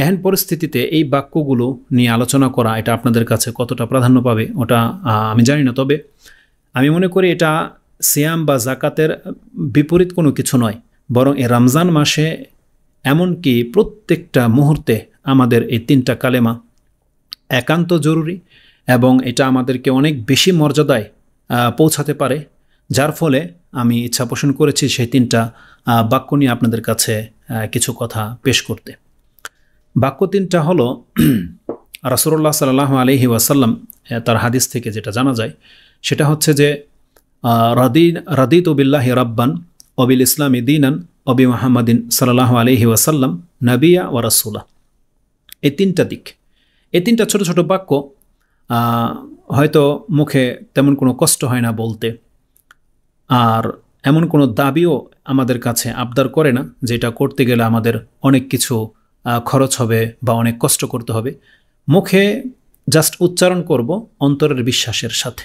এহেন পরিস্থিতিতে এই বাক্যগুলো নিয়ে আলোচনা করা এটা আপনাদের কাছে কতটা প্রাধান্য পাবে ওটা আমি জানি না তবে আমি মনে করি এটা সিয়াম বা জাকাতের বিপরীত কোনো কিছু নয় বরং এ রমজান মাসে এমনকি প্রত্যেকটা মুহূর্তে আমাদের এই তিনটা কালেমা একান্ত জরুরি এবং এটা আমাদেরকে অনেক বেশি মর্যাদায় পৌঁছাতে পারে যার ফলে আমি ইচ্ছা পোষণ করেছি সেই তিনটা বাক্য নিয়ে আপনাদের কাছে কিছু কথা পেশ করতে বাক্য তিনটা হলো রাসুল্লাহ সাল্লাহ আলহি ওয়াসাল্লাম তার হাদিস থেকে যেটা জানা যায় সেটা হচ্ছে যে রদিন রদিত বিল্লাহি রাব্বান অবিল ইসলাম দিনান অবি মাহমদিন সাল্লাহ আলহি ওয়াসাল্লাম নবিয়া ও রাসুল্লাহ এই তিনটা দিক এই তিনটা ছোট ছোট বাক্য হয়তো মুখে তেমন কোনো কষ্ট হয় না বলতে আর এমন কোনো দাবিও আমাদের কাছে আবদার করে না যেটা করতে গেলে আমাদের অনেক কিছু খরচ হবে বা অনেক কষ্ট করতে হবে মুখে জাস্ট উচ্চারণ করব অন্তরের বিশ্বাসের সাথে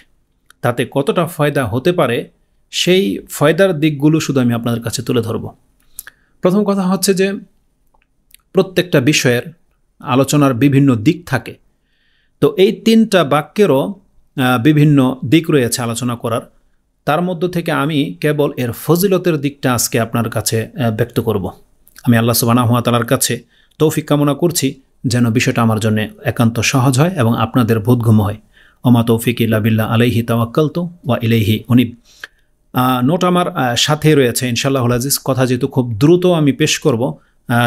তাতে কতটা ফয়দা হতে পারে সেই ফয়দার দিকগুলো শুধু আমি আপনাদের কাছে তুলে ধরব প্রথম কথা হচ্ছে যে প্রত্যেকটা বিষয়ের আলোচনার বিভিন্ন দিক থাকে তো এই তিনটা বাক্যেরও বিভিন্ন দিক রয়েছে আলোচনা করার তার মধ্য থেকে আমি কেবল এর ফজিলতের দিকটা আজকে আপনার কাছে ব্যক্ত করব আমি আল্লাহ সুবানা হাতালার কাছে তৌফিক কামনা করছি যেন বিষয়টা আমার জন্য একান্ত সহজ হয় এবং আপনাদের বোধগম হয় অমা তৌফিক ইল্লাবিল্লা আলাইহি তাওয়াক্কালতো ওয়া ইলাইহি অনিব নোট আমার সাথে রয়েছে ইনশাল্লাহ আজিজ কথা যেহেতু খুব দ্রুত আমি পেশ করব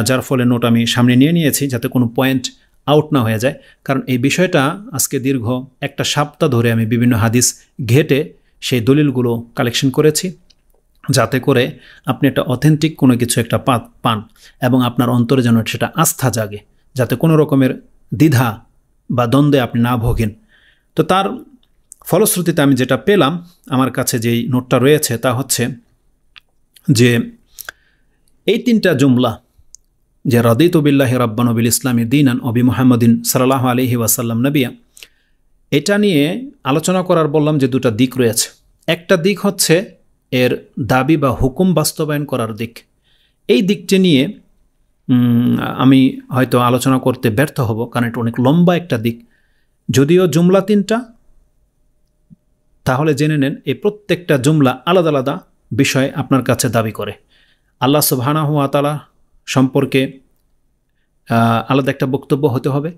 যার ফলে নোট আমি সামনে নিয়ে নিয়েছি যাতে কোনো পয়েন্ট আউট না হয়ে যায় কারণ এই বিষয়টা আজকে দীর্ঘ একটা সপ্তাহ ধরে আমি বিভিন্ন হাদিস ঘেটে সেই দলিলগুলো কালেকশন করেছি যাতে করে আপনি একটা অথেন্টিক কোনো কিছু একটা পা পান এবং আপনার অন্তরে যেন সেটা আস্থা জাগে যাতে কোনো রকমের দ্বিধা বা দ্বন্দ্বে আপনি না ভোগেন তো তার ফলশ্রুতিতে আমি যেটা পেলাম আমার কাছে যেই নোটটা রয়েছে তা হচ্ছে যে এই তিনটা জুমলা যে রদিতবিল্লাহ রব্বানবিল ইসলামী দিনান অবি মোহাম্মদিন সাল্লাহ আলহি ওয়াসাল্লাম নবিয়া এটা নিয়ে আলোচনা করার বললাম যে দুটা দিক রয়েছে একটা দিক হচ্ছে এর দাবি বা হুকুম বাস্তবায়ন করার দিক এই দিকটি নিয়ে আমি হয়তো আলোচনা করতে ব্যর্থ হব কারণ এটা অনেক লম্বা একটা দিক যদিও জুমলা তিনটা তাহলে জেনে নেন এই প্রত্যেকটা জুমলা আলাদা আলাদা বিষয় আপনার কাছে দাবি করে আল্লাহ সুবহানাহু সম্পর্কে আলাদা একটা বক্তব্য হতে হবে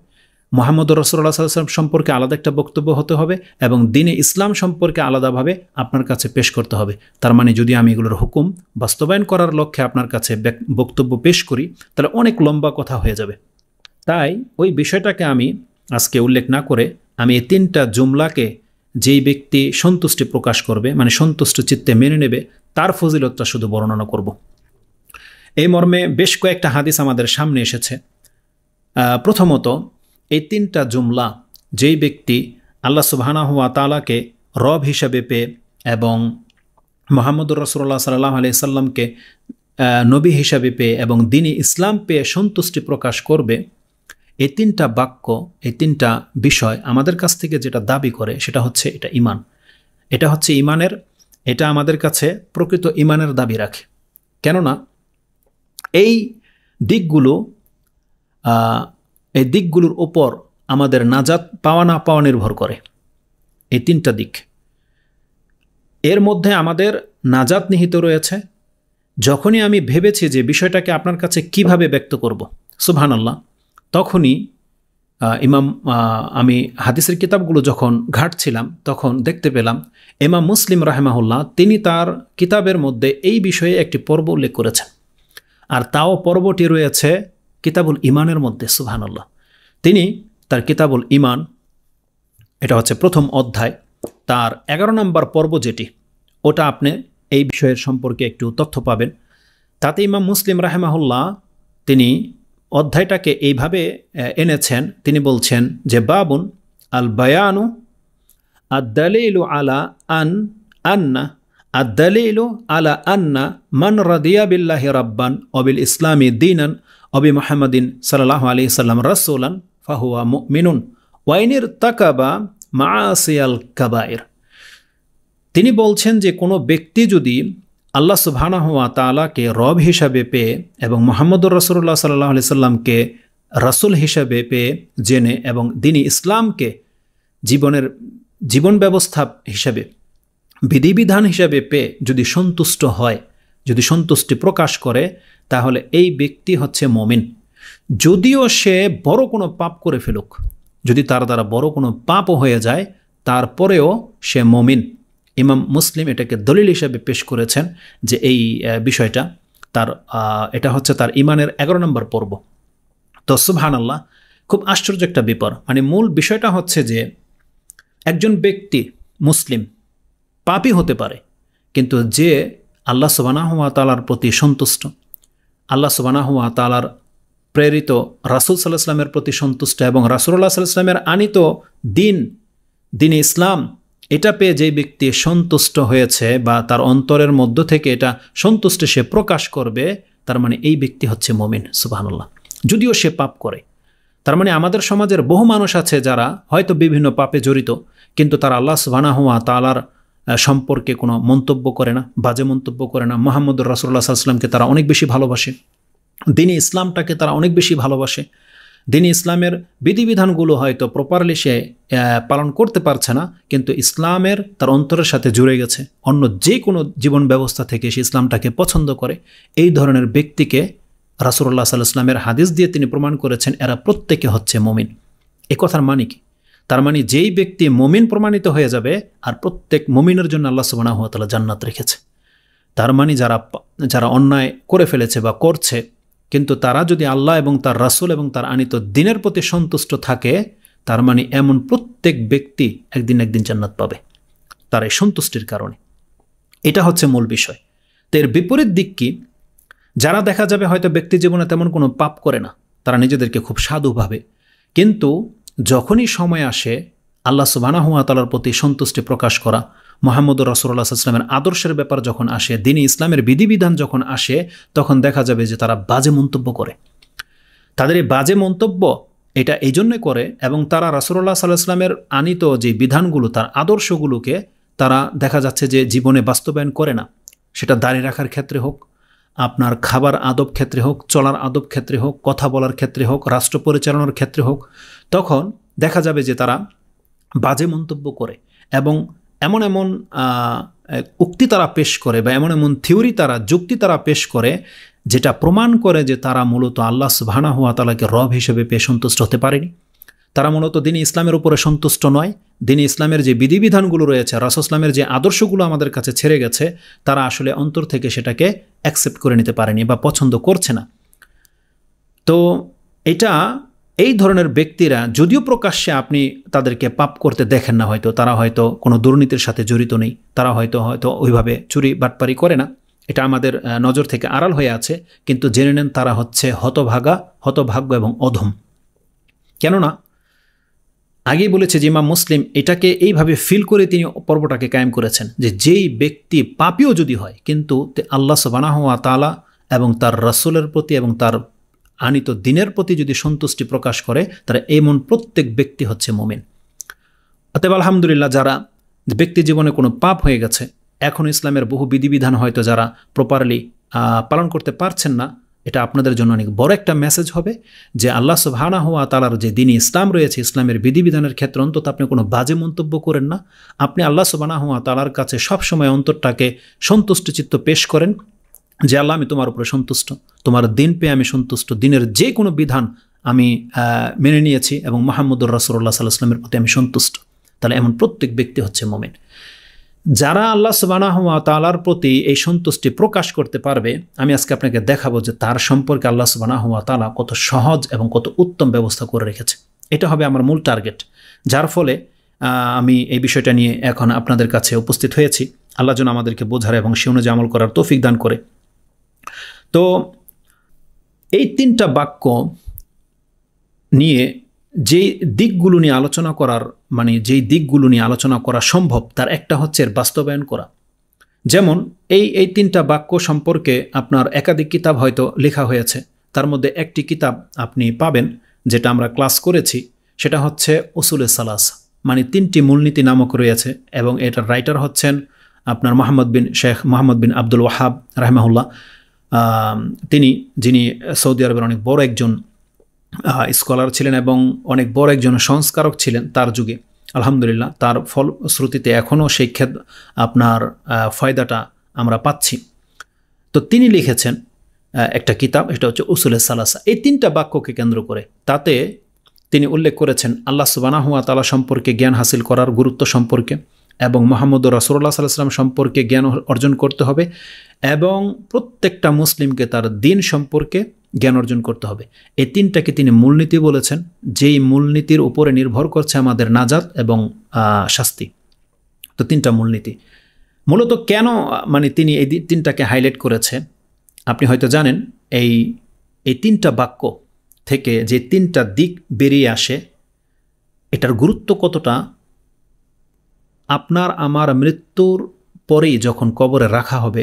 মোহাম্মদ রসুল্লাহ সাল্লাম সম্পর্কে আলাদা একটা বক্তব্য হতে হবে এবং দিনে ইসলাম সম্পর্কে আলাদাভাবে আপনার কাছে পেশ করতে হবে তার মানে যদি আমি এগুলোর হুকুম বাস্তবায়ন করার লক্ষ্যে আপনার কাছে বক্তব্য পেশ করি তাহলে অনেক লম্বা কথা হয়ে যাবে তাই ওই বিষয়টাকে আমি আজকে উল্লেখ না করে আমি এই তিনটা জুমলাকে যেই ব্যক্তি সন্তুষ্টি প্রকাশ করবে মানে সন্তুষ্ট চিত্তে মেনে নেবে তার ফজিলতটা শুধু বর্ণনা করব এই মর্মে বেশ কয়েকটা হাদিস আমাদের সামনে এসেছে প্রথমত এই তিনটা জুমলা যেই ব্যক্তি আল্লাহ সুবাহানাহু আতালাকে রব হিসাবে পেয়ে এবং মোহাম্মদুর রসুল্লাহ সাল্লাহ আলি সাল্লামকে নবী হিসাবে পেয়ে এবং দিনী ইসলাম পেয়ে সন্তুষ্টি প্রকাশ করবে এই তিনটা বাক্য এই তিনটা বিষয় আমাদের কাছ থেকে যেটা দাবি করে সেটা হচ্ছে এটা ইমান এটা হচ্ছে ইমানের এটা আমাদের কাছে প্রকৃত ইমানের দাবি রাখে কেননা এই দিকগুলো এই দিকগুলোর ওপর আমাদের নাজাত পাওয়া না পাওয়া নির্ভর করে এই তিনটা দিক এর মধ্যে আমাদের নাজাত নিহিত রয়েছে যখনই আমি ভেবেছি যে বিষয়টাকে আপনার কাছে কিভাবে ব্যক্ত করব সুবহান আল্লাহ তখনই ইমাম আমি হাদিসের কিতাবগুলো যখন ঘাটছিলাম তখন দেখতে পেলাম ইমাম মুসলিম রাহেমাহুল্লাহ তিনি তার কিতাবের মধ্যে এই বিষয়ে একটি পর্ব উল্লেখ করেছেন আর তাও পর্বটি রয়েছে কিতাবুল ইমানের মধ্যে সুবহানাল্লাহ তিনি তার কিতাবুল ইমান এটা হচ্ছে প্রথম অধ্যায় তার এগারো নম্বর পর্ব যেটি ওটা আপনি এই বিষয়ের সম্পর্কে একটু তথ্য পাবেন তাতে ইমাম মুসলিম রাহেমাহুল্লাহ তিনি অধ্যায়টাকে এইভাবে এনেছেন তিনি বলছেন যে বাবুন আল বায়ানু আদালু আলা আন আন্না আদালু আলা আন্না মান রাদিয়া বিল্লাহ রাব্বান অবিল ইসলামী দিনান অবি মোহাম্মদিন সাল্লাহ আলি সাল্লাম রসৌলান ফাহুয়া মিনুন ওয়াইনির তাকাবা মাসিয়াল কাবায়ের তিনি বলছেন যে কোনো ব্যক্তি যদি আল্লাহ হওয়া তালাকে রব হিসাবে পেয়ে এবং মোহাম্মদুর রসুল্লাহ সাল্লাহ আলি সাল্লামকে রাসুল হিসাবে পেয়ে জেনে এবং দিনী ইসলামকে জীবনের জীবন ব্যবস্থা হিসাবে বিধিবিধান হিসাবে পেয়ে যদি সন্তুষ্ট হয় যদি সন্তুষ্টি প্রকাশ করে তাহলে এই ব্যক্তি হচ্ছে মমিন যদিও সে বড় কোনো পাপ করে ফেলুক যদি তার দ্বারা বড় কোনো পাপও হয়ে যায় তারপরেও সে মমিন ইমাম মুসলিম এটাকে দলিল হিসাবে পেশ করেছেন যে এই বিষয়টা তার এটা হচ্ছে তার ইমানের এগারো নম্বর পর্ব তো সুবহান আল্লাহ খুব আশ্চর্য একটা ব্যাপার মানে মূল বিষয়টা হচ্ছে যে একজন ব্যক্তি মুসলিম পাপই হতে পারে কিন্তু যে আল্লাহ সুবানাহতালার প্রতি সন্তুষ্ট আল্লাহ সুবানাহুয়া তালার প্রেরিত রাসুল সাল্লাহ ইসলামের প্রতি সন্তুষ্ট এবং রাসুল্লাহ সাল্লাহ ইসলামের আনিত দিন দিনে ইসলাম এটা পেয়ে যে ব্যক্তি সন্তুষ্ট হয়েছে বা তার অন্তরের মধ্য থেকে এটা সন্তুষ্ট সে প্রকাশ করবে তার মানে এই ব্যক্তি হচ্ছে মমিন সুবাহানুল্লাহ যদিও সে পাপ করে তার মানে আমাদের সমাজের বহু মানুষ আছে যারা হয়তো বিভিন্ন পাপে জড়িত কিন্তু তারা আল্লাহ সুবাহানাহুয়া তালার সম্পর্কে কোনো মন্তব্য করে না বাজে মন্তব্য করে না মোহাম্মদ রাসুল্লাহ সাল্লামকে তারা অনেক বেশি ভালোবাসে দিনে ইসলামটাকে তারা অনেক বেশি ভালোবাসে দিনে ইসলামের বিধিবিধানগুলো হয়তো প্রপারলি সে পালন করতে পারছে না কিন্তু ইসলামের তার অন্তরের সাথে জুড়ে গেছে অন্য যে কোনো জীবন ব্যবস্থা থেকে সে ইসলামটাকে পছন্দ করে এই ধরনের ব্যক্তিকে রাসুল্লাহ সাল্লাহ ইসলামের হাদিস দিয়ে তিনি প্রমাণ করেছেন এরা প্রত্যেকে হচ্ছে মমিন এ কথার মানে কি তার মানে যেই ব্যক্তি মমিন প্রমাণিত হয়ে যাবে আর প্রত্যেক মমিনের জন্য আল্লাহ সুবানা হাতালা জান্নাত রেখেছে তার মানে যারা যারা অন্যায় করে ফেলেছে বা করছে কিন্তু তারা যদি আল্লাহ এবং তার রাসুল এবং তার আনিত দিনের প্রতি সন্তুষ্ট থাকে তার মানে এমন প্রত্যেক ব্যক্তি একদিন একদিন জান্নাত পাবে তার এই সন্তুষ্টির কারণে এটা হচ্ছে মূল বিষয় তো এর বিপরীত দিক কি যারা দেখা যাবে হয়তো ব্যক্তি জীবনে তেমন কোনো পাপ করে না তারা নিজেদেরকে খুব সাধু ভাবে কিন্তু যখনই সময় আসে আল্লাহ তালার প্রতি সন্তুষ্টি প্রকাশ করা মোহাম্মদ রসুল্লাহ ইসলামের আদর্শের ব্যাপার যখন আসে দিনে ইসলামের বিধিবিধান যখন আসে তখন দেখা যাবে যে তারা বাজে মন্তব্য করে তাদের এই বাজে মন্তব্য এটা এই জন্যই করে এবং তারা রাসুল্লাহ সাল্লাহ ইসলামের আনিত যে বিধানগুলো তার আদর্শগুলোকে তারা দেখা যাচ্ছে যে জীবনে বাস্তবায়ন করে না সেটা দাঁড়িয়ে রাখার ক্ষেত্রে হোক আপনার খাবার আদব ক্ষেত্রে হোক চলার আদব ক্ষেত্রে হোক কথা বলার ক্ষেত্রে হোক রাষ্ট্র পরিচালনার ক্ষেত্রে হোক তখন দেখা যাবে যে তারা বাজে মন্তব্য করে এবং এমন এমন উক্তি তারা পেশ করে বা এমন এমন থিওরি তারা যুক্তি তারা পেশ করে যেটা প্রমাণ করে যে তারা মূলত আল্লাহ সুবাহানা হুয়া তালাকে রব হিসেবে পেয়ে সন্তুষ্ট হতে পারেনি তারা মূলত দিনে ইসলামের উপরে সন্তুষ্ট নয় দিনে ইসলামের যে বিধিবিধানগুলো রয়েছে ইসলামের যে আদর্শগুলো আমাদের কাছে ছেড়ে গেছে তারা আসলে অন্তর থেকে সেটাকে অ্যাকসেপ্ট করে নিতে পারেনি বা পছন্দ করছে না তো এটা এই ধরনের ব্যক্তিরা যদিও প্রকাশ্যে আপনি তাদেরকে পাপ করতে দেখেন না হয়তো তারা হয়তো কোনো দুর্নীতির সাথে জড়িত নেই তারা হয়তো হয়তো ওইভাবে চুরি বাটপারি করে না এটা আমাদের নজর থেকে আড়াল হয়ে আছে কিন্তু জেনে নেন তারা হচ্ছে হতভাগা হতভাগ্য এবং অধম কেননা আগেই বলেছে যে ইমাম মুসলিম এটাকে এইভাবে ফিল করে তিনি পর্বটাকে কায়েম করেছেন যে যেই ব্যক্তি পাপিও যদি হয় কিন্তু আল্লাহ সবানাহ তালা এবং তার রসুলের প্রতি এবং তার আনিত দিনের প্রতি যদি সন্তুষ্টি প্রকাশ করে তারা এমন প্রত্যেক ব্যক্তি হচ্ছে মোমেন অতএব আলহামদুলিল্লাহ যারা ব্যক্তি জীবনে কোনো পাপ হয়ে গেছে এখন ইসলামের বহু বিধিবিধান হয়তো যারা প্রপারলি পালন করতে পারছেন না এটা আপনাদের জন্য অনেক বড় একটা মেসেজ হবে যে আল্লাহ সুবহানা হওয়া তালার যে দিনই ইসলাম রয়েছে ইসলামের বিধিবিধানের ক্ষেত্রে অন্তত আপনি কোনো বাজে মন্তব্য করেন না আপনি আল্লাহ সুবহানা হওয়া তালার কাছে সবসময় অন্তরটাকে সন্তুষ্টিচিত্ত পেশ করেন যে আল্লাহ আমি তোমার উপরে সন্তুষ্ট তোমার দিন পেয়ে আমি সন্তুষ্ট দিনের যে কোনো বিধান আমি মেনে নিয়েছি এবং মাহমুদুর রাসুল্লাহ সাল্লাহামের প্রতি আমি সন্তুষ্ট তাহলে এমন প্রত্যেক ব্যক্তি হচ্ছে মোমেন যারা আল্লাহ হওয়া তালার প্রতি এই সন্তুষ্টি প্রকাশ করতে পারবে আমি আজকে আপনাকে দেখাবো যে তার সম্পর্কে আল্লাহ হওয়া তালা কত সহজ এবং কত উত্তম ব্যবস্থা করে রেখেছে এটা হবে আমার মূল টার্গেট যার ফলে আমি এই বিষয়টা নিয়ে এখন আপনাদের কাছে উপস্থিত হয়েছি আল্লাহ যেন আমাদেরকে বোঝার এবং সে অনুযায়ী আমল করার তৌফিক দান করে তো এই তিনটা বাক্য নিয়ে যেই দিকগুলো নিয়ে আলোচনা করার মানে যেই দিকগুলো নিয়ে আলোচনা করা সম্ভব তার একটা হচ্ছে বাস্তবায়ন করা যেমন এই এই তিনটা বাক্য সম্পর্কে আপনার একাধিক কিতাব হয়তো লেখা হয়েছে তার মধ্যে একটি কিতাব আপনি পাবেন যেটা আমরা ক্লাস করেছি সেটা হচ্ছে ওসুলে সালাস মানে তিনটি মূলনীতি নামক রয়েছে এবং এটার রাইটার হচ্ছেন আপনার মোহাম্মদ বিন শেখ মোহাম্মদ বিন আব্দুল ওয়াহাব রাহমাহুল্লাহ তিনি যিনি সৌদি আরবের অনেক বড় একজন স্কলার ছিলেন এবং অনেক বড় একজন সংস্কারক ছিলেন তার যুগে আলহামদুলিল্লাহ তার ফলশ্রুতিতে এখনও সেই ক্ষেত আপনার ফায়দাটা আমরা পাচ্ছি তো তিনি লিখেছেন একটা কিতাব এটা হচ্ছে উসুলে সালাসা এই তিনটা বাক্যকে কেন্দ্র করে তাতে তিনি উল্লেখ করেছেন আল্লাহ সুবানাহুয়া তালা সম্পর্কে জ্ঞান হাসিল করার গুরুত্ব সম্পর্কে এবং মোহাম্মদ রাসুল্লাহ সাল্লাম সম্পর্কে জ্ঞান অর্জন করতে হবে এবং প্রত্যেকটা মুসলিমকে তার দিন সম্পর্কে জ্ঞান অর্জন করতে হবে এই তিনটাকে তিনি মূলনীতি বলেছেন যেই মূলনীতির উপরে নির্ভর করছে আমাদের নাজাত এবং শাস্তি তো তিনটা মূলনীতি মূলত কেন মানে তিনি এই তিনটাকে হাইলাইট করেছে আপনি হয়তো জানেন এই এই তিনটা বাক্য থেকে যে তিনটা দিক বেরিয়ে আসে এটার গুরুত্ব কতটা আপনার আমার মৃত্যুর পরেই যখন কবরে রাখা হবে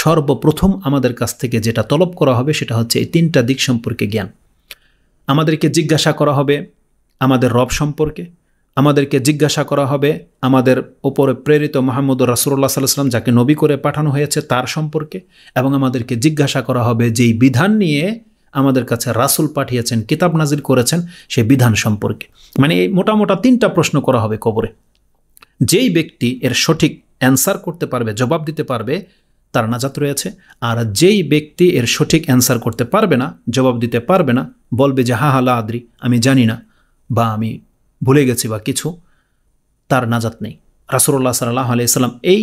সর্বপ্রথম আমাদের কাছ থেকে যেটা তলব করা হবে সেটা হচ্ছে এই তিনটা দিক সম্পর্কে জ্ঞান আমাদেরকে জিজ্ঞাসা করা হবে আমাদের রব সম্পর্কে আমাদেরকে জিজ্ঞাসা করা হবে আমাদের ওপরে প্রেরিত মাহমুদ রাসুল্লাহ সাল্লাম যাকে নবী করে পাঠানো হয়েছে তার সম্পর্কে এবং আমাদেরকে জিজ্ঞাসা করা হবে যেই বিধান নিয়ে আমাদের কাছে রাসুল পাঠিয়েছেন কিতাব নাজির করেছেন সেই বিধান সম্পর্কে মানে এই মোটামোটা তিনটা প্রশ্ন করা হবে কবরে যেই ব্যক্তি এর সঠিক অ্যান্সার করতে পারবে জবাব দিতে পারবে তার নাজাত রয়েছে আর যেই ব্যক্তি এর সঠিক অ্যান্সার করতে পারবে না জবাব দিতে পারবে না বলবে যে হা হালা আদ্রি আমি জানি না বা আমি ভুলে গেছি বা কিছু তার নাজাত নেই রাসুল্লাহ সাল্লাহ আলাইসাল্লাম এই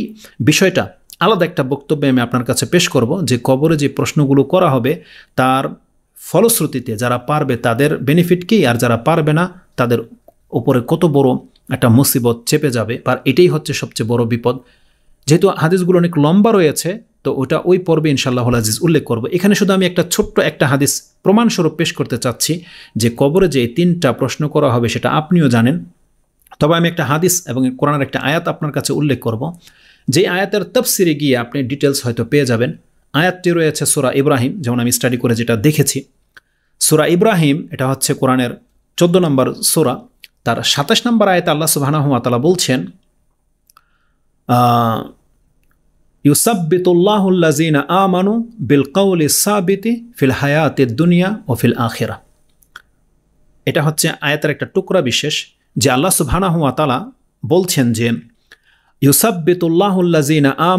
বিষয়টা আলাদা একটা বক্তব্যে আমি আপনার কাছে পেশ করব যে কবরে যে প্রশ্নগুলো করা হবে তার ফলশ্রুতিতে যারা পারবে তাদের বেনিফিট কী আর যারা পারবে না তাদের উপরে কত বড় একটা মুসিবত চেপে যাবে আর এটাই হচ্ছে সবচেয়ে বড় বিপদ যেহেতু হাদিসগুলো অনেক লম্বা রয়েছে তো ওটা ওই পর্বে ইনশাল্লাহ আজিজ উল্লেখ করব এখানে শুধু আমি একটা ছোট্ট একটা হাদিস প্রমাণস্বরূপ পেশ করতে চাচ্ছি যে কবরে যে তিনটা প্রশ্ন করা হবে সেটা আপনিও জানেন তবে আমি একটা হাদিস এবং কোরআনার একটা আয়াত আপনার কাছে উল্লেখ করব যে আয়াতের তফসিরে গিয়ে আপনি ডিটেলস হয়তো পেয়ে যাবেন আয়াতটি রয়েছে সোরা ইব্রাহিম যেমন আমি স্টাডি করে যেটা দেখেছি সোরা ইব্রাহিম এটা হচ্ছে কোরআনের চোদ্দো নম্বর সোরা তার সাতাশ নম্বর আয়তে আল্লাহ সুবাহানহমাতালা বলছেন ইউসাব্বিতুল্লাহুল্লাজিন আ বিল কৌল ইসাবিতি ফিল হায়াতে দুনিয়া ও ফিল আখেরা এটা হচ্ছে আয়াতের একটা টুকরা বিশেষ যে আল্লাহ সুবহানাহুয়াতালা বলছেন যে ইউসাব্বিতুল্লাহুল্লাজিন আ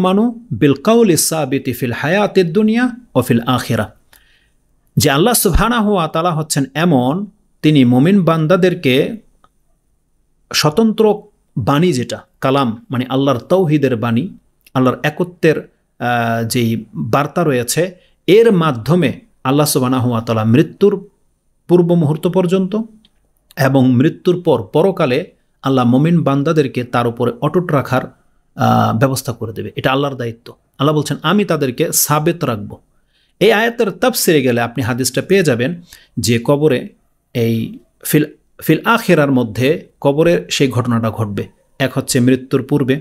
বিল কৌল ইসাবিতি ফিল হায়াতে দুনিয়া ও ফিল আখেরা যে আল্লাহ সুবহানাহুয়াতালা হচ্ছেন এমন তিনি মোমিন বান্দাদেরকে স্বতন্ত্র বাণী যেটা কালাম মানে আল্লাহর তৌহিদের বাণী আল্লাহর একত্বের যেই বার্তা রয়েছে এর মাধ্যমে আল্লাহ সুবানাহুয়াতলা মৃত্যুর পূর্ব মুহূর্ত পর্যন্ত এবং মৃত্যুর পর পরকালে আল্লাহ মমিন বান্দাদেরকে তার উপরে অটুট রাখার ব্যবস্থা করে দেবে এটা আল্লাহর দায়িত্ব আল্লাহ বলছেন আমি তাদেরকে সাবেত রাখব এই আয়াতের তাপ সেরে গেলে আপনি হাদিসটা পেয়ে যাবেন যে কবরে এই ফিল ফিল আখেরার মধ্যে কবরের সেই ঘটনাটা ঘটবে এক হচ্ছে মৃত্যুর পূর্বে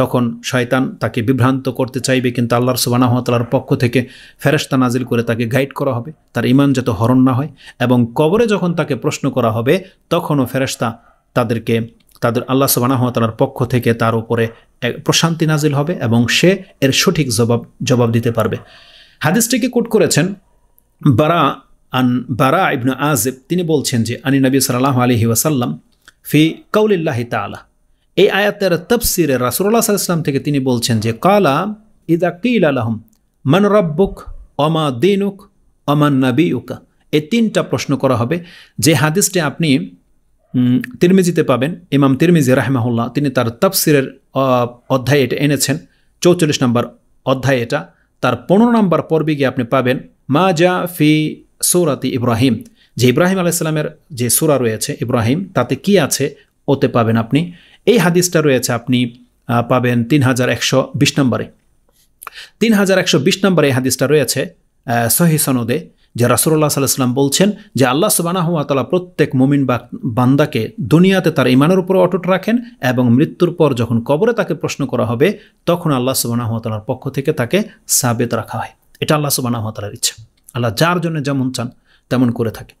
তখন শয়তান তাকে বিভ্রান্ত করতে চাইবে কিন্তু আল্লাহর সুবানাহতালার পক্ষ থেকে ফেরস্তা নাজিল করে তাকে গাইড করা হবে তার ইমান যাতে হরণ না হয় এবং কবরে যখন তাকে প্রশ্ন করা হবে তখনও ফেরস্তা তাদেরকে তাদের আল্লাহ সুবানাহতালার পক্ষ থেকে তার উপরে প্রশান্তি নাজিল হবে এবং সে এর সঠিক জবাব জবাব দিতে পারবে হাদিসটিকে কোট করেছেন বারা আন বারা ইবনু আজেব তিনি বলছেন যে আনি নবী সাল্লাহ আলহি ওয়াসাল্লাম ফি কৌলিল্লাহি তালা এই আয়াতের তফসিরে রাসুল্লাহ সাল্লাম থেকে তিনি বলছেন যে কালা ইদা কিল আলহম মন রব্বুক অমা দিনুক অমান নবী উকা এই তিনটা প্রশ্ন করা হবে যে হাদিসটি আপনি তিরমিজিতে পাবেন ইমাম তিরমিজি রাহমাহুল্লাহ তিনি তার তফসিরের অধ্যায় এটা এনেছেন চৌচল্লিশ নম্বর অধ্যায় এটা তার পনেরো নম্বর পর্বে গিয়ে আপনি পাবেন মা জা ফি সৌরাতি ইব্রাহিম যে ইব্রাহিম আলাইসাল্লামের যে সুরা রয়েছে ইব্রাহিম তাতে কি আছে ওতে পাবেন আপনি এই হাদিসটা রয়েছে আপনি পাবেন তিন হাজার একশো বিশ নম্বরে তিন হাজার একশো বিশ নম্বরে এই হাদিসটা রয়েছে সহি সনদে যে রাসুল্লাহ সাল্লাম বলছেন যে আল্লাহ সুবানাহতালা প্রত্যেক মুমিন বান্দাকে দুনিয়াতে তার ইমানের উপর অটুট রাখেন এবং মৃত্যুর পর যখন কবরে তাকে প্রশ্ন করা হবে তখন আল্লাহ সুবানাহতালার পক্ষ থেকে তাকে সাবেত রাখা হয় এটা আল্লাহ সুবানাহতালার ইচ্ছা আল্লাহ যার জন্য যেমন চান তেমন করে থাকে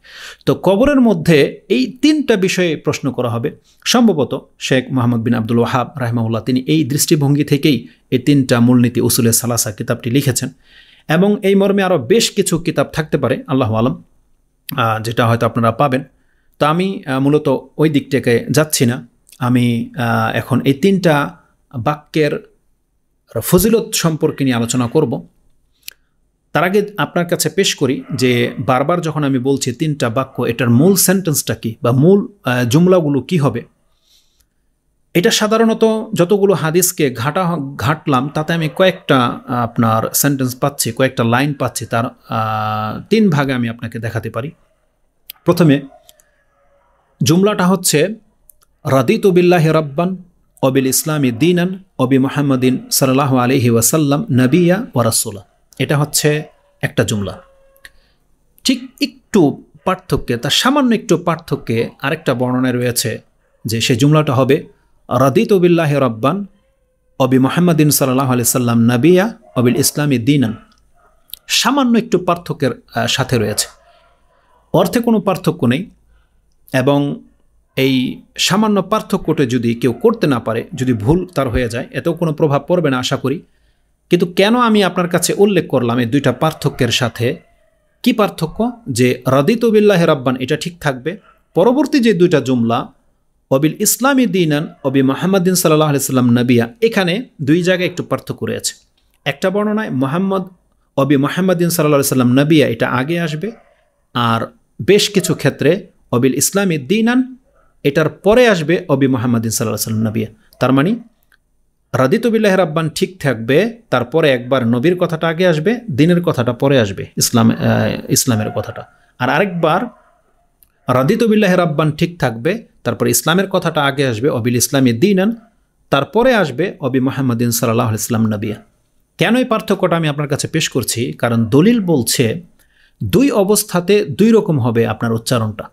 তো কবরের মধ্যে এই তিনটা বিষয়ে প্রশ্ন করা হবে সম্ভবত শেখ মোহাম্মদ বিন আব্দুল ওয়াহাব রাহমাউল্লাহ তিনি এই দৃষ্টিভঙ্গি থেকেই এই তিনটা মূলনীতি উসুলে সালাসা কিতাবটি লিখেছেন এবং এই মর্মে আরও বেশ কিছু কিতাব থাকতে পারে আল্লাহ আলম যেটা হয়তো আপনারা পাবেন তো আমি মূলত ওই দিকটাকে যাচ্ছি না আমি এখন এই তিনটা বাক্যের ফজিলত সম্পর্কে নিয়ে আলোচনা করব তার আগে আপনার কাছে পেশ করি যে বারবার যখন আমি বলছি তিনটা বাক্য এটার মূল সেন্টেন্সটা কী বা মূল জুমলাগুলো কি হবে এটা সাধারণত যতগুলো হাদিসকে ঘাটা ঘাটলাম তাতে আমি কয়েকটা আপনার সেন্টেন্স পাচ্ছি কয়েকটা লাইন পাচ্ছি তার তিন ভাগে আমি আপনাকে দেখাতে পারি প্রথমে জুমলাটা হচ্ছে রাদিত বিল্লাহ রব্বান অবিল ইসলামী দিনান অবি মোহাম্মদিন সাল্লাহ আলহি ওয়াসাল্লাম নবিয়া ওয়ারাসোলা এটা হচ্ছে একটা জুমলা ঠিক একটু পার্থক্যে তার সামান্য একটু পার্থক্যে আরেকটা বর্ণনা রয়েছে যে সে জুমলাটা হবে রাদিত উবিল্লাহ রব্বান অবি মোহাম্মদিন সাল্লাহ আলি সাল্লাম নাবিয়া অবিল ইসলামী দিনান সামান্য একটু পার্থক্যের সাথে রয়েছে অর্থে কোনো পার্থক্য নেই এবং এই সামান্য পার্থক্যটা যদি কেউ করতে না পারে যদি ভুল তার হয়ে যায় এতেও কোনো প্রভাব পড়বে না আশা করি কিন্তু কেন আমি আপনার কাছে উল্লেখ করলাম এই দুইটা পার্থক্যের সাথে কি পার্থক্য যে উবিল্লাহ রাব্বান এটা ঠিক থাকবে পরবর্তী যে দুইটা জুমলা অবিল ইসলামী দিনান অবি মোহাম্মদিন সাল্লাহ সাল্লাম নবিয়া এখানে দুই জায়গায় একটু পার্থক্য রয়েছে একটা বর্ণনায় মোহাম্মদ অবি মোহাম্মদিন সাল্লাহ সাল্লাম নবিয়া এটা আগে আসবে আর বেশ কিছু ক্ষেত্রে অবিল ইসলামী দিনান এটার পরে আসবে অবি মোহাম্মদিন সাল্লাহ সাল্লাম নবিয়া তার মানে রাদিতুবিল্লাহ রাব্বান ঠিক থাকবে তারপরে একবার নবীর কথাটা আগে আসবে দিনের কথাটা পরে আসবে ইসলাম ইসলামের কথাটা আর আরেকবার রাদিতুবিল্লাহ রাব্বান ঠিক থাকবে তারপরে ইসলামের কথাটা আগে আসবে অবিল ইসলামী দিনান তারপরে আসবে অবি মোহাম্মদিন সাল্লাহ ইসলাম নবিয়া কেন এই পার্থক্যটা আমি আপনার কাছে পেশ করছি কারণ দলিল বলছে দুই অবস্থাতে দুই রকম হবে আপনার উচ্চারণটা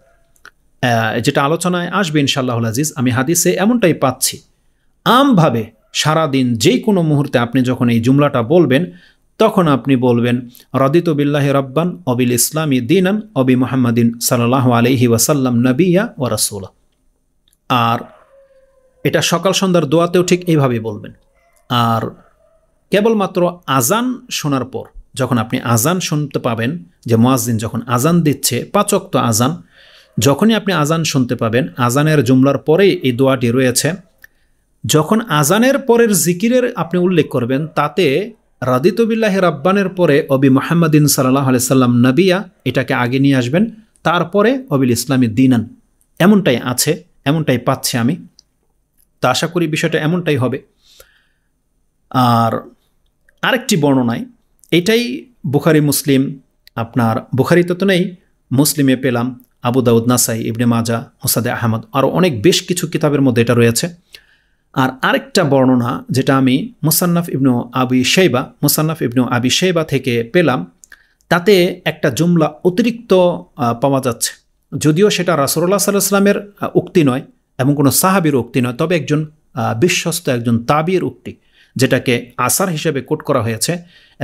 যেটা আলোচনায় আসবে ইনশাল্লাহ আজিজ আমি হাদিসে এমনটাই পাচ্ছি আমভাবে সারাদিন যে কোনো মুহূর্তে আপনি যখন এই জুমলাটা বলবেন তখন আপনি বলবেন রদিত বিল্লাহ রব্বান অবিল ইসলামী দিনান অবি মোহাম্মদিন সাল্লাহ আলহি ওয়াসাল্লাম নবিয়া ও রাসুলা আর এটা সকাল সন্ধ্যার দোয়াতেও ঠিক এইভাবে বলবেন আর কেবলমাত্র আজান শোনার পর যখন আপনি আজান শুনতে পাবেন যে মোয়াজদিন যখন আজান দিচ্ছে পাচক্ত আজান যখনই আপনি আজান শুনতে পাবেন আজানের জুমলার পরেই এই দোয়াটি রয়েছে যখন আজানের পরের জিকিরের আপনি উল্লেখ করবেন তাতে রাদিতবিল্লাহ রাব্বানের পরে অবি মোহাম্মদিন সাল্লাহ সাল্লাম নবিয়া এটাকে আগে নিয়ে আসবেন তারপরে অবিল ইসলামী দিনান এমনটাই আছে এমনটাই পাচ্ছি আমি তা আশা করি বিষয়টা এমনটাই হবে আর আরেকটি বর্ণনায় এটাই বুখারি মুসলিম আপনার বুখারিতে তো নেই মুসলিমে পেলাম আবু দাউদ নাসাই ইবনে মাজা হোসাদে আহমদ আরও অনেক বেশ কিছু কিতাবের মধ্যে এটা রয়েছে আর আরেকটা বর্ণনা যেটা আমি মুসান্নাফ ইবনু আবি শেবা মুসান্নাফ ইবনু আবি শেবা থেকে পেলাম তাতে একটা জুমলা অতিরিক্ত পাওয়া যাচ্ছে যদিও সেটা রাসুল্লাহ সাল্লামের উক্তি নয় এবং কোনো সাহাবির উক্তি নয় তবে একজন বিশ্বস্ত একজন তাবির উক্তি যেটাকে আসার হিসেবে কোট করা হয়েছে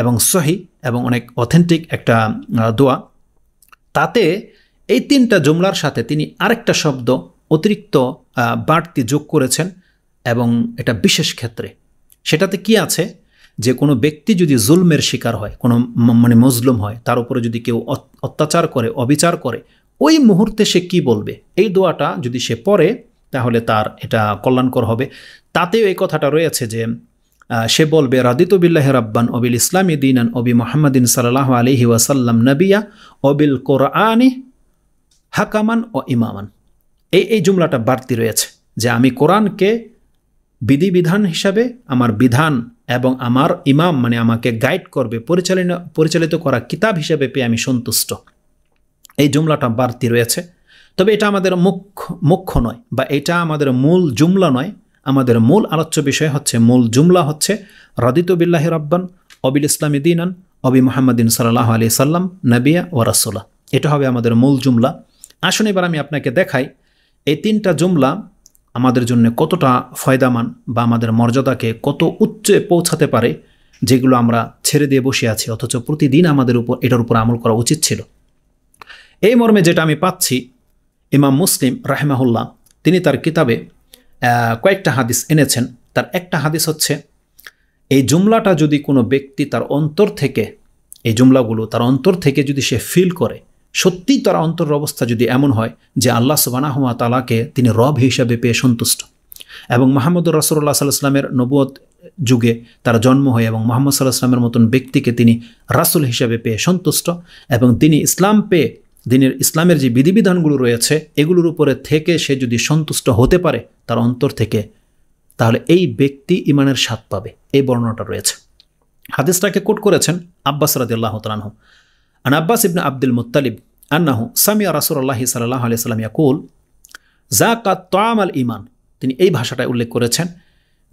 এবং সহি এবং অনেক অথেন্টিক একটা দোয়া তাতে এই তিনটা জুমলার সাথে তিনি আরেকটা শব্দ অতিরিক্ত বাড়তি যোগ করেছেন এবং এটা বিশেষ ক্ষেত্রে সেটাতে কি আছে যে কোনো ব্যক্তি যদি জুলমের শিকার হয় কোনো মানে মজলুম হয় তার উপরে যদি কেউ অত্যাচার করে অবিচার করে ওই মুহূর্তে সে কি বলবে এই দোয়াটা যদি সে পড়ে তাহলে তার এটা কল্যাণকর হবে তাতেও এই কথাটা রয়েছে যে সে বলবে রাদিত বিল্লাহ রাব্বান অবিল ইসলামী দিন অবি মোহাম্মদিন সাল্লাহ আলহি ওয়াসাল্লাম নবিয়া অবিল কোরআনি হাকামান ও ইমামান এই এই জুমলাটা বাড়তি রয়েছে যে আমি কোরআনকে বিধিবিধান হিসাবে আমার বিধান এবং আমার ইমাম মানে আমাকে গাইড করবে পরিচালনা পরিচালিত করা কিতাব হিসাবে পেয়ে আমি সন্তুষ্ট এই জুমলাটা বাড়তি রয়েছে তবে এটা আমাদের মুখ্য মুখ্য নয় বা এটা আমাদের মূল জুমলা নয় আমাদের মূল আলোচ্য বিষয় হচ্ছে মূল জুমলা হচ্ছে রদিত বিল্লাহ রব্বান অবিল ইসলামী দিনান অবি মোহাম্মদিন সাল্লাহ আলি সাল্লাম নবিয়া ও রাসোলা এটা হবে আমাদের মূল জুমলা আসুন এবার আমি আপনাকে দেখাই এই তিনটা জুমলা আমাদের জন্য কতটা ফয়দামান বা আমাদের মর্যাদাকে কত উচ্চে পৌঁছাতে পারে যেগুলো আমরা ছেড়ে দিয়ে বসে আছি অথচ প্রতিদিন আমাদের উপর এটার উপর আমল করা উচিত ছিল এই মর্মে যেটা আমি পাচ্ছি ইমাম মুসলিম রাহেমাহুল্লাহ তিনি তার কিতাবে কয়েকটা হাদিস এনেছেন তার একটা হাদিস হচ্ছে এই জুমলাটা যদি কোনো ব্যক্তি তার অন্তর থেকে এই জুমলাগুলো তার অন্তর থেকে যদি সে ফিল করে সত্যিই তার অন্তর অবস্থা যদি এমন হয় যে আল্লাহ সুবানাহুয়া তালাকে তিনি রব হিসাবে পেয়ে সন্তুষ্ট এবং মাহমুদুর রসুল্লাহ সাল্লাহামের নবুয়ত যুগে তার জন্ম হয় এবং মোহাম্মদ সাল্লাহ আসলামের মতন ব্যক্তিকে তিনি রাসুল হিসাবে পেয়ে সন্তুষ্ট এবং তিনি ইসলাম পেয়ে দিনের ইসলামের যে বিধিবিধানগুলো রয়েছে এগুলোর উপরে থেকে সে যদি সন্তুষ্ট হতে পারে তার অন্তর থেকে তাহলে এই ব্যক্তি ইমানের স্বাদ পাবে এই বর্ণনাটা রয়েছে হাদিসটাকে কোট করেছেন আব্বাস আল্লাহ তালাহ عن عباس بن عبد المطلب أنه سمع رسول الله صلى الله عليه وسلم يقول জাকাত আল ইমান তিনি এই ভাষাটায় উল্লেখ করেছেন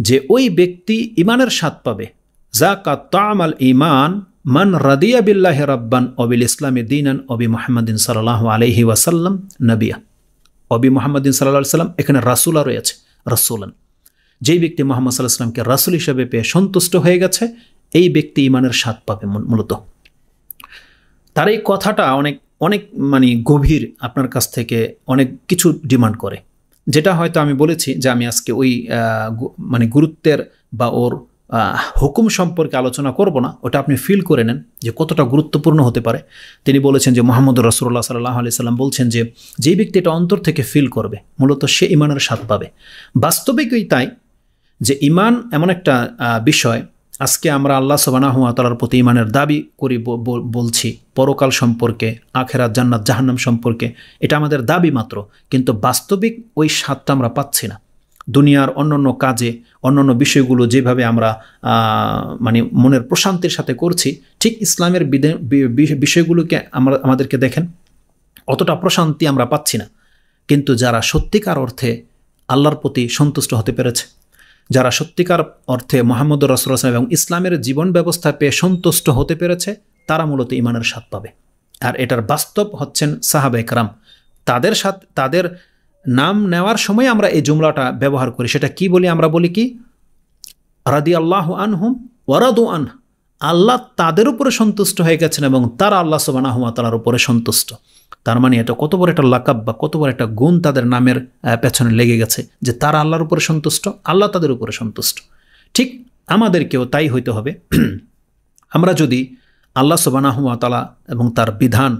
যে ওই ব্যক্তি ইমানের স্বাদ পাবে কা তাম আল ইমান মান রাদিয়া বিল্লাহ রব্বান অবিল ইসলামী দিনান অবি মোহাম্মদিন সাল্লাহ আলহি ওয়াসাল্লাম নবিয়া অবি মোহাম্মদিন সাল্লাহ সাল্লাম এখানে রাসুলা রয়েছে রাসুলান যেই ব্যক্তি মোহাম্মদ সাল্লাহ সাল্লামকে রাসুল হিসেবে পেয়ে সন্তুষ্ট হয়ে গেছে এই ব্যক্তি ইমানের স্বাদ পাবে মূলত তার এই কথাটা অনেক অনেক মানে গভীর আপনার কাছ থেকে অনেক কিছু ডিমান্ড করে যেটা হয়তো আমি বলেছি যে আমি আজকে ওই মানে গুরুত্বের বা ওর হুকুম সম্পর্কে আলোচনা করব না ওটা আপনি ফিল করে নেন যে কতটা গুরুত্বপূর্ণ হতে পারে তিনি বলেছেন যে মোহাম্মদ রসুল্লাহ সাল্লাহ আলি সাল্লাম বলছেন যে যেই ব্যক্তি এটা অন্তর থেকে ফিল করবে মূলত সে ইমানের স্বাদ পাবে বাস্তবিকই তাই যে ইমান এমন একটা বিষয় আজকে আমরা আল্লাহ সবানাহ তালার প্রতি ইমানের দাবি করি বলছি পরকাল সম্পর্কে আখেরা জান্নাত জাহান্নাম সম্পর্কে এটা আমাদের দাবি মাত্র কিন্তু বাস্তবিক ওই স্বাদটা আমরা পাচ্ছি না দুনিয়ার অন্যান্য কাজে অন্যান্য বিষয়গুলো যেভাবে আমরা মানে মনের প্রশান্তির সাথে করছি ঠিক ইসলামের বিষয়গুলোকে আমরা আমাদেরকে দেখেন অতটা প্রশান্তি আমরা পাচ্ছি না কিন্তু যারা সত্যিকার অর্থে আল্লাহর প্রতি সন্তুষ্ট হতে পেরেছে যারা সত্যিকার অর্থে মোহাম্মদ রসুল এবং ইসলামের জীবন ব্যবস্থা পেয়ে সন্তুষ্ট হতে পেরেছে তারা মূলত ইমানের স্বাদ পাবে আর এটার বাস্তব হচ্ছেন সাহাব একরাম তাদের সাথে তাদের নাম নেওয়ার সময় আমরা এই জুমলাটা ব্যবহার করি সেটা কি বলি আমরা বলি কি রাদি আল্লাহ আনহুম ওয়ারাদু আন আল্লাহ তাদের উপরে সন্তুষ্ট হয়ে গেছেন এবং তারা আল্লাহ সোবানাহমা তালার উপরে সন্তুষ্ট তার মানে এটা কত বড় একটা লাকাব বা কত বড় একটা গুণ তাদের নামের পেছনে লেগে গেছে যে তারা আল্লাহর উপরে সন্তুষ্ট আল্লাহ তাদের উপরে সন্তুষ্ট ঠিক আমাদেরকেও তাই হইতে হবে আমরা যদি আল্লাহ সোবানাহমাতালা এবং তার বিধান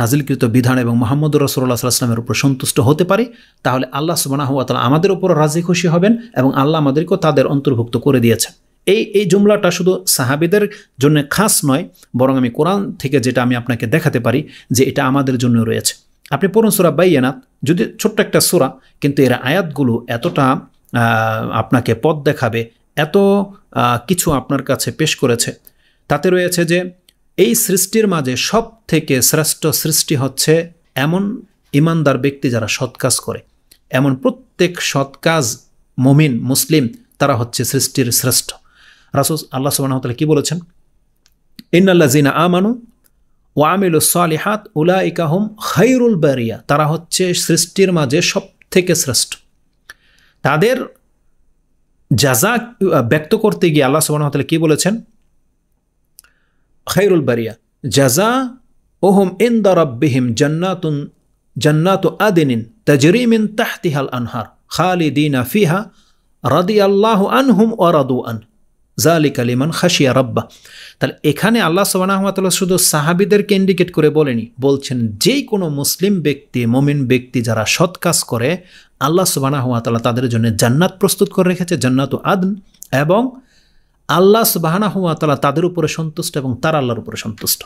নাজিলকৃত বিধান এবং মোহাম্মদ রসুল্লাহ সাল্লাহামের উপর সন্তুষ্ট হতে পারি তাহলে আল্লাহ সুবানাহতালা আমাদের উপর রাজি খুশি হবেন এবং আল্লাহ আমাদেরকেও তাদের অন্তর্ভুক্ত করে দিয়েছেন এই এই জুমলাটা শুধু সাহাবিদের জন্য খাস নয় বরং আমি কোরআন থেকে যেটা আমি আপনাকে দেখাতে পারি যে এটা আমাদের জন্য রয়েছে আপনি পুরন সুরা বাইয়ানাত যদি ছোট্ট একটা সুরা কিন্তু এর আয়াতগুলো এতটা আপনাকে পথ দেখাবে এত কিছু আপনার কাছে পেশ করেছে তাতে রয়েছে যে এই সৃষ্টির মাঝে সব থেকে শ্রেষ্ঠ সৃষ্টি হচ্ছে এমন ইমানদার ব্যক্তি যারা সৎ কাজ করে এমন প্রত্যেক সৎ কাজ মমিন মুসলিম তারা হচ্ছে সৃষ্টির শ্রেষ্ঠ রাসুস আল্লাহ সুবাহতালা কী বলেছেন ইন্নাল্লা জিনা আমানু ও আমিলু সালিহাত উলা ইকাহম হাইরুল বারিয়া তারা হচ্ছে সৃষ্টির মাঝে সব থেকে শ্রেষ্ঠ তাদের যা ব্যক্ত করতে গিয়ে আল্লাহ সুবাহতালা কী বলেছেন খৈরুল বারিয়া জাজা ওহম ইন্দরব্বিহিম জন্নাতুন জন্নাতু আদিনিন তজরিমিন তাহতিহাল আনহার খালি খালিদিনা ফিহা রাদি আল্লাহ আনহুম অরাদু আন জালি কালিমান খাসিয়া রব্বা তাহলে এখানে আল্লাহ সোবানাহমাতাল্লাহ শুধু সাহাবিদেরকে ইন্ডিকেট করে বলেনি বলছেন যেই কোনো মুসলিম ব্যক্তি মমিন ব্যক্তি যারা সৎ কাজ করে আল্লাহ সোবানাহমাতাল্লাহ তাদের জন্য জান্নাত প্রস্তুত করে রেখেছে জান্নাত আদন এবং আল্লাহ সুবাহানা হুয়া তালা তাদের উপরে সন্তুষ্ট এবং তার আল্লাহর উপরে সন্তুষ্ট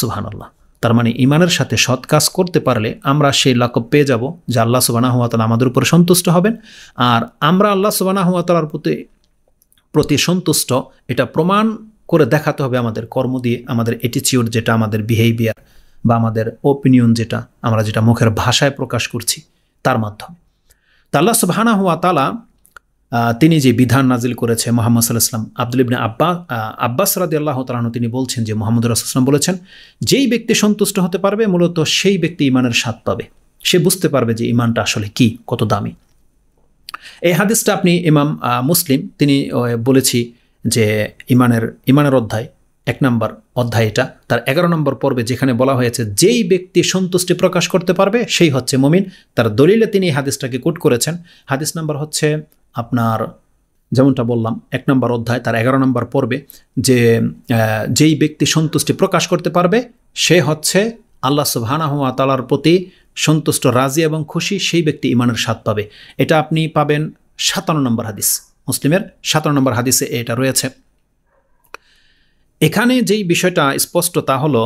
সুবাহান আল্লাহ তার মানে ইমানের সাথে সৎ কাজ করতে পারলে আমরা সেই লাকব পেয়ে যাব যে আল্লাহ সুবানা হুয়া তালা আমাদের উপরে সন্তুষ্ট হবেন আর আমরা আল্লাহ সুবানা হুয়া তালার প্রতি প্রতি সন্তুষ্ট এটা প্রমাণ করে দেখাতে হবে আমাদের কর্ম দিয়ে আমাদের অ্যাটিচিউড যেটা আমাদের বিহেভিয়ার বা আমাদের ওপিনিয়ন যেটা আমরা যেটা মুখের ভাষায় প্রকাশ করছি তার মাধ্যমে তা সুবাহানা হুয়া তালা তিনি যে বিধান নাজিল করেছে মোহাম্মদ সাল্লাহাম আব্দুল ইবিন আব্বা আব্বাস রাদি আল্লাহ তালাহন তিনি বলছেন যে মোহাম্মদ রাসুলাম বলেছেন যেই ব্যক্তি সন্তুষ্ট হতে পারবে মূলত সেই ব্যক্তি ইমানের স্বাদ পাবে সে বুঝতে পারবে যে ইমানটা আসলে কি কত দামি এই হাদিসটা আপনি ইমাম মুসলিম তিনি বলেছি যে ইমানের ইমানের অধ্যায় এক নম্বর অধ্যায় এটা তার এগারো নম্বর পর্বে যেখানে বলা হয়েছে যেই ব্যক্তি সন্তুষ্টি প্রকাশ করতে পারবে সেই হচ্ছে মমিন তার দলিলে তিনি এই হাদিসটাকে কোট করেছেন হাদিস নাম্বার হচ্ছে আপনার যেমনটা বললাম এক নম্বর অধ্যায় তার এগারো নম্বর পর্বে যে যেই ব্যক্তি সন্তুষ্টি প্রকাশ করতে পারবে সে হচ্ছে আল্লাহ হুয়া তালার প্রতি সন্তুষ্ট রাজি এবং খুশি সেই ব্যক্তি ইমানের স্বাদ পাবে এটা আপনি পাবেন সাতান্ন নম্বর হাদিস মুসলিমের সাতান্ন নম্বর হাদিসে এটা রয়েছে এখানে যেই বিষয়টা স্পষ্ট তা হলো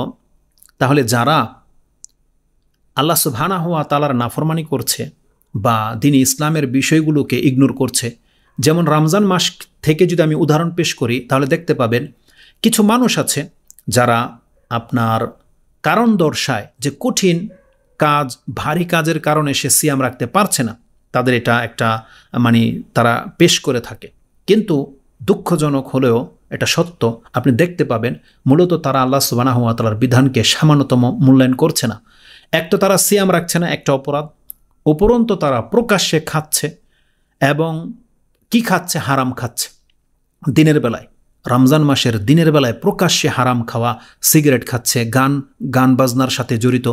তাহলে যারা আল্লাহ হুয়া তালার নাফরমানি করছে বা দিনে ইসলামের বিষয়গুলোকে ইগনোর করছে যেমন রমজান মাস থেকে যদি আমি উদাহরণ পেশ করি তাহলে দেখতে পাবেন কিছু মানুষ আছে যারা আপনার কারণ দর্শায় যে কঠিন কাজ ভারী কাজের কারণে সে সিয়াম রাখতে পারছে না তাদের এটা একটা মানে তারা পেশ করে থাকে কিন্তু দুঃখজনক হলেও এটা সত্য আপনি দেখতে পাবেন মূলত তারা আল্লাহ সুবানাহ তালার বিধানকে সামান্যতম মূল্যায়ন করছে না একটা তারা সিয়াম রাখছে না একটা অপরাধ উপরন্ত তারা প্রকাশ্যে খাচ্ছে এবং কি খাচ্ছে হারাম খাচ্ছে দিনের বেলায় রমজান মাসের দিনের বেলায় প্রকাশ্যে হারাম খাওয়া সিগারেট খাচ্ছে গান গান বাজনার সাথে জড়িত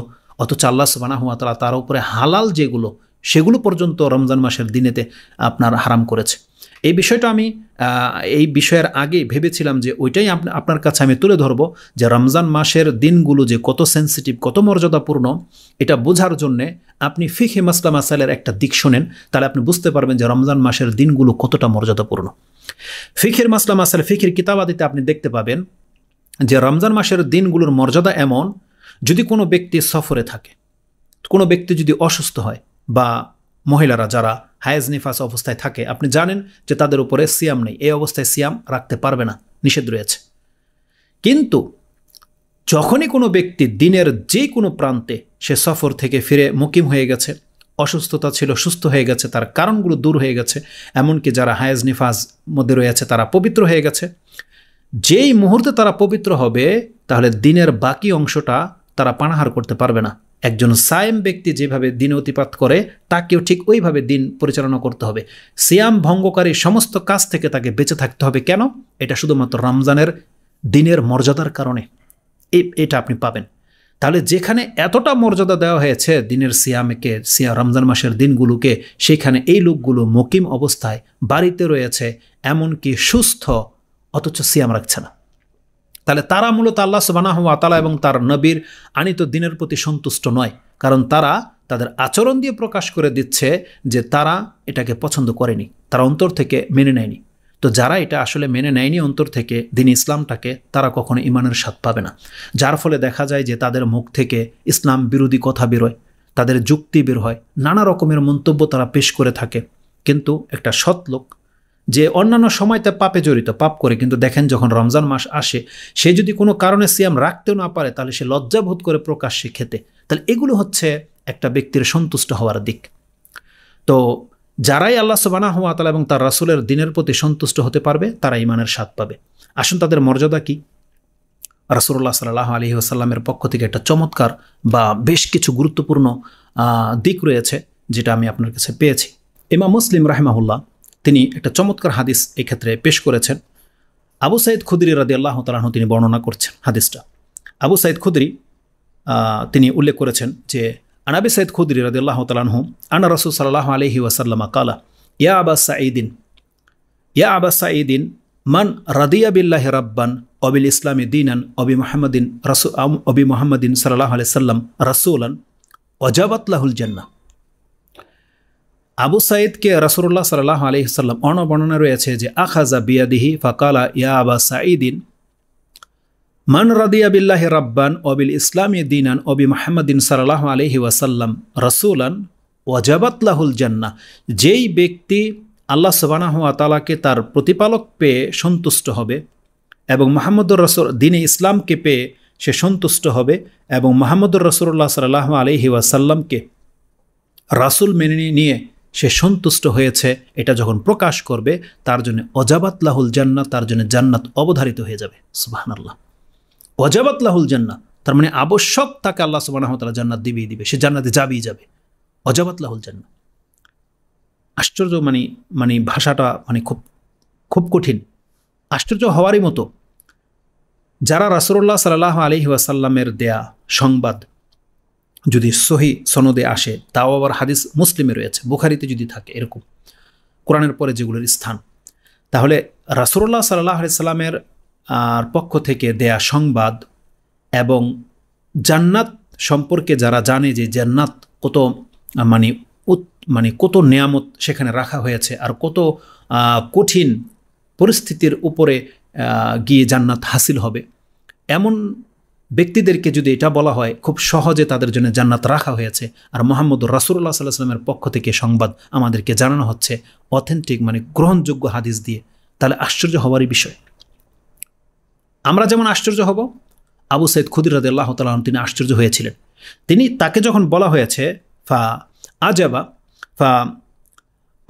অথচ আল্লাহ সুবানা হুয়া তারা তার উপরে হালাল যেগুলো সেগুলো পর্যন্ত রমজান মাসের দিনেতে আপনার হারাম করেছে এই বিষয়টা আমি এই বিষয়ের আগে ভেবেছিলাম যে ওইটাই আপনার কাছে আমি তুলে ধরব যে রমজান মাসের দিনগুলো যে কত সেন্সিটিভ কত মর্যাদাপূর্ণ এটা বোঝার জন্যে আপনি ফিখে মাসলাম আসালের একটা দিক শোনেন তাহলে আপনি বুঝতে পারবেন যে রমজান মাসের দিনগুলো কতটা মর্যাদাপূর্ণ ফিখের মাসলাম আসাল ফিখের কিতাবাদিতে আপনি দেখতে পাবেন যে রমজান মাসের দিনগুলোর মর্যাদা এমন যদি কোনো ব্যক্তি সফরে থাকে কোনো ব্যক্তি যদি অসুস্থ হয় বা মহিলারা যারা হায়েজ নিফাস অবস্থায় থাকে আপনি জানেন যে তাদের উপরে সিয়াম নেই এই অবস্থায় সিয়াম রাখতে পারবে না নিষেধ রয়েছে কিন্তু যখনই কোনো ব্যক্তি দিনের যে কোনো প্রান্তে সে সফর থেকে ফিরে মুকিম হয়ে গেছে অসুস্থতা ছিল সুস্থ হয়ে গেছে তার কারণগুলো দূর হয়ে গেছে এমনকি যারা হায়েজ নিফাজ মধ্যে রয়েছে তারা পবিত্র হয়ে গেছে যেই মুহূর্তে তারা পবিত্র হবে তাহলে দিনের বাকি অংশটা তারা পানাহার করতে পারবে না একজন সায়েম ব্যক্তি যেভাবে দিন অতিপাত করে তাকেও ঠিক ওইভাবে দিন পরিচালনা করতে হবে সিয়াম ভঙ্গকারী সমস্ত কাজ থেকে তাকে বেঁচে থাকতে হবে কেন এটা শুধুমাত্র রমজানের দিনের মর্যাদার কারণে এটা আপনি পাবেন তাহলে যেখানে এতটা মর্যাদা দেওয়া হয়েছে দিনের সিয়ামকে সিয়া রমজান মাসের দিনগুলোকে সেখানে এই লোকগুলো মকিম অবস্থায় বাড়িতে রয়েছে এমনকি সুস্থ অথচ সিয়াম রাখছে না তাহলে তারা মূলত আল্লাহ সুবানাহ আতালা এবং তার নবীর আনিত দিনের প্রতি সন্তুষ্ট নয় কারণ তারা তাদের আচরণ দিয়ে প্রকাশ করে দিচ্ছে যে তারা এটাকে পছন্দ করেনি তারা অন্তর থেকে মেনে নেয়নি তো যারা এটা আসলে মেনে নেয়নি অন্তর থেকে দিন ইসলামটাকে তারা কখনো ইমানের স্বাদ পাবে না যার ফলে দেখা যায় যে তাদের মুখ থেকে ইসলাম বিরোধী কথা বেরোয় তাদের যুক্তি বের হয় নানা রকমের মন্তব্য তারা পেশ করে থাকে কিন্তু একটা সৎ লোক যে অন্যান্য সময়তে পাপে জড়িত পাপ করে কিন্তু দেখেন যখন রমজান মাস আসে সে যদি কোনো কারণে সিয়াম রাখতেও না পারে তাহলে সে লজ্জাবোধ করে প্রকাশ্যে খেতে তাহলে এগুলো হচ্ছে একটা ব্যক্তির সন্তুষ্ট হওয়ার দিক তো যারাই আল্লাহ সুবানা হওয়া তালা এবং তার রাসুলের দিনের প্রতি সন্তুষ্ট হতে পারবে তারা ইমানের স্বাদ পাবে আসুন তাদের মর্যাদা কী রাসুল্লাহ সাল্লাহ আলী আসাল্লামের পক্ষ থেকে একটা চমৎকার বা বেশ কিছু গুরুত্বপূর্ণ দিক রয়েছে যেটা আমি আপনার কাছে পেয়েছি এমা মুসলিম রাহেমাহুল্লাহ তিনি একটা চমৎকার হাদিস এক্ষেত্রে পেশ করেছেন আবু সাইদ খুদরি রাদি আল্লাহ তালাহ তিনি বর্ণনা করছেন হাদিসটা আবু সাইদ খুদরি তিনি উল্লেখ করেছেন যে আনাবি সাইদ খুদরি রাদি আল্লাহ তালাহ আনা রসুল সাল্লাহ আলহি ওয়াসাল্লামা কালা ইয়া আবা সাঈদিন ইয়া আবা সাঈদিন মান রাদিয়া বিল্লাহ রাব্বান অবিল ইসলামী দিনান অবি মোহাম্মদিন রসুল অবি মোহাম্মদিন সাল্লাহ আলি সাল্লাম রাসুলান অজাবাতলাহুল জান্না আবু সাঈদকে রাসুল্লাহ সাল্লাহ আলহিসাল্লাম অনবর্ণনা রয়েছে যে আখাজা বিয়াদিহি ফাকালা ইয়া আবা সাঈদিন মান রাদিয়া বিল্লাহ রাব্বান অবিল ইসলামী দিনান অবি মাহমদিন সাল্লাহ আলহি ওয়াসাল্লাম রসুলান ওয়াজাবাতলাহুল জান্না যেই ব্যক্তি আল্লাহ সবানাহ তালাকে তার প্রতিপালক পেয়ে সন্তুষ্ট হবে এবং মাহমুদুর রসুল দিনে ইসলামকে পেয়ে সে সন্তুষ্ট হবে এবং মাহমুদুর রসুল্লাহ সাল্লাহ আলহি ওয়াসাল্লামকে রাসুল মেনে নিয়ে সে সন্তুষ্ট হয়েছে এটা যখন প্রকাশ করবে তার জন্য অজাবাত লাহুল জান্নাত তার জন্য জান্নাত অবধারিত হয়ে যাবে সুবাহান আল্লাহ অজাবাত লাহুল জান্নাত তার মানে আবশ্যক তাকে আল্লাহ তারা জান্নাত দিবেই দিবে সে জান্নাতে যাবেই যাবে অজাবাত লাহুল জান্না আশ্চর্য মানে মানে ভাষাটা মানে খুব খুব কঠিন আশ্চর্য হওয়ারই মতো যারা রাসুল্লাহ সাল্লাহ আলহি ওয়াসাল্লামের দেয়া সংবাদ যদি সহি সনদে আসে তাও আবার হাদিস মুসলিমে রয়েছে বুখারিতে যদি থাকে এরকম কোরআনের পরে যেগুলোর স্থান তাহলে রাসুল্লাহ সাল্লাহ সাল্লামের পক্ষ থেকে দেয়া সংবাদ এবং জান্নাত সম্পর্কে যারা জানে যে জান্নাত কত মানে মানে কত নিয়ামত সেখানে রাখা হয়েছে আর কত কঠিন পরিস্থিতির উপরে গিয়ে জান্নাত হাসিল হবে এমন ব্যক্তিদেরকে যদি এটা বলা হয় খুব সহজে তাদের জন্য জান্নাত রাখা হয়েছে আর মোহাম্মদ রাসুল্লাহ সাল্লাহ সাল্লামের পক্ষ থেকে সংবাদ আমাদেরকে জানানো হচ্ছে অথেন্টিক মানে গ্রহণযোগ্য হাদিস দিয়ে তাহলে আশ্চর্য হওয়ারই বিষয় আমরা যেমন আশ্চর্য হব আবু সৈদ খুদির রাদ আল্লাহ তালাম তিনি আশ্চর্য হয়েছিলেন তিনি তাকে যখন বলা হয়েছে ফা আজাবা ফা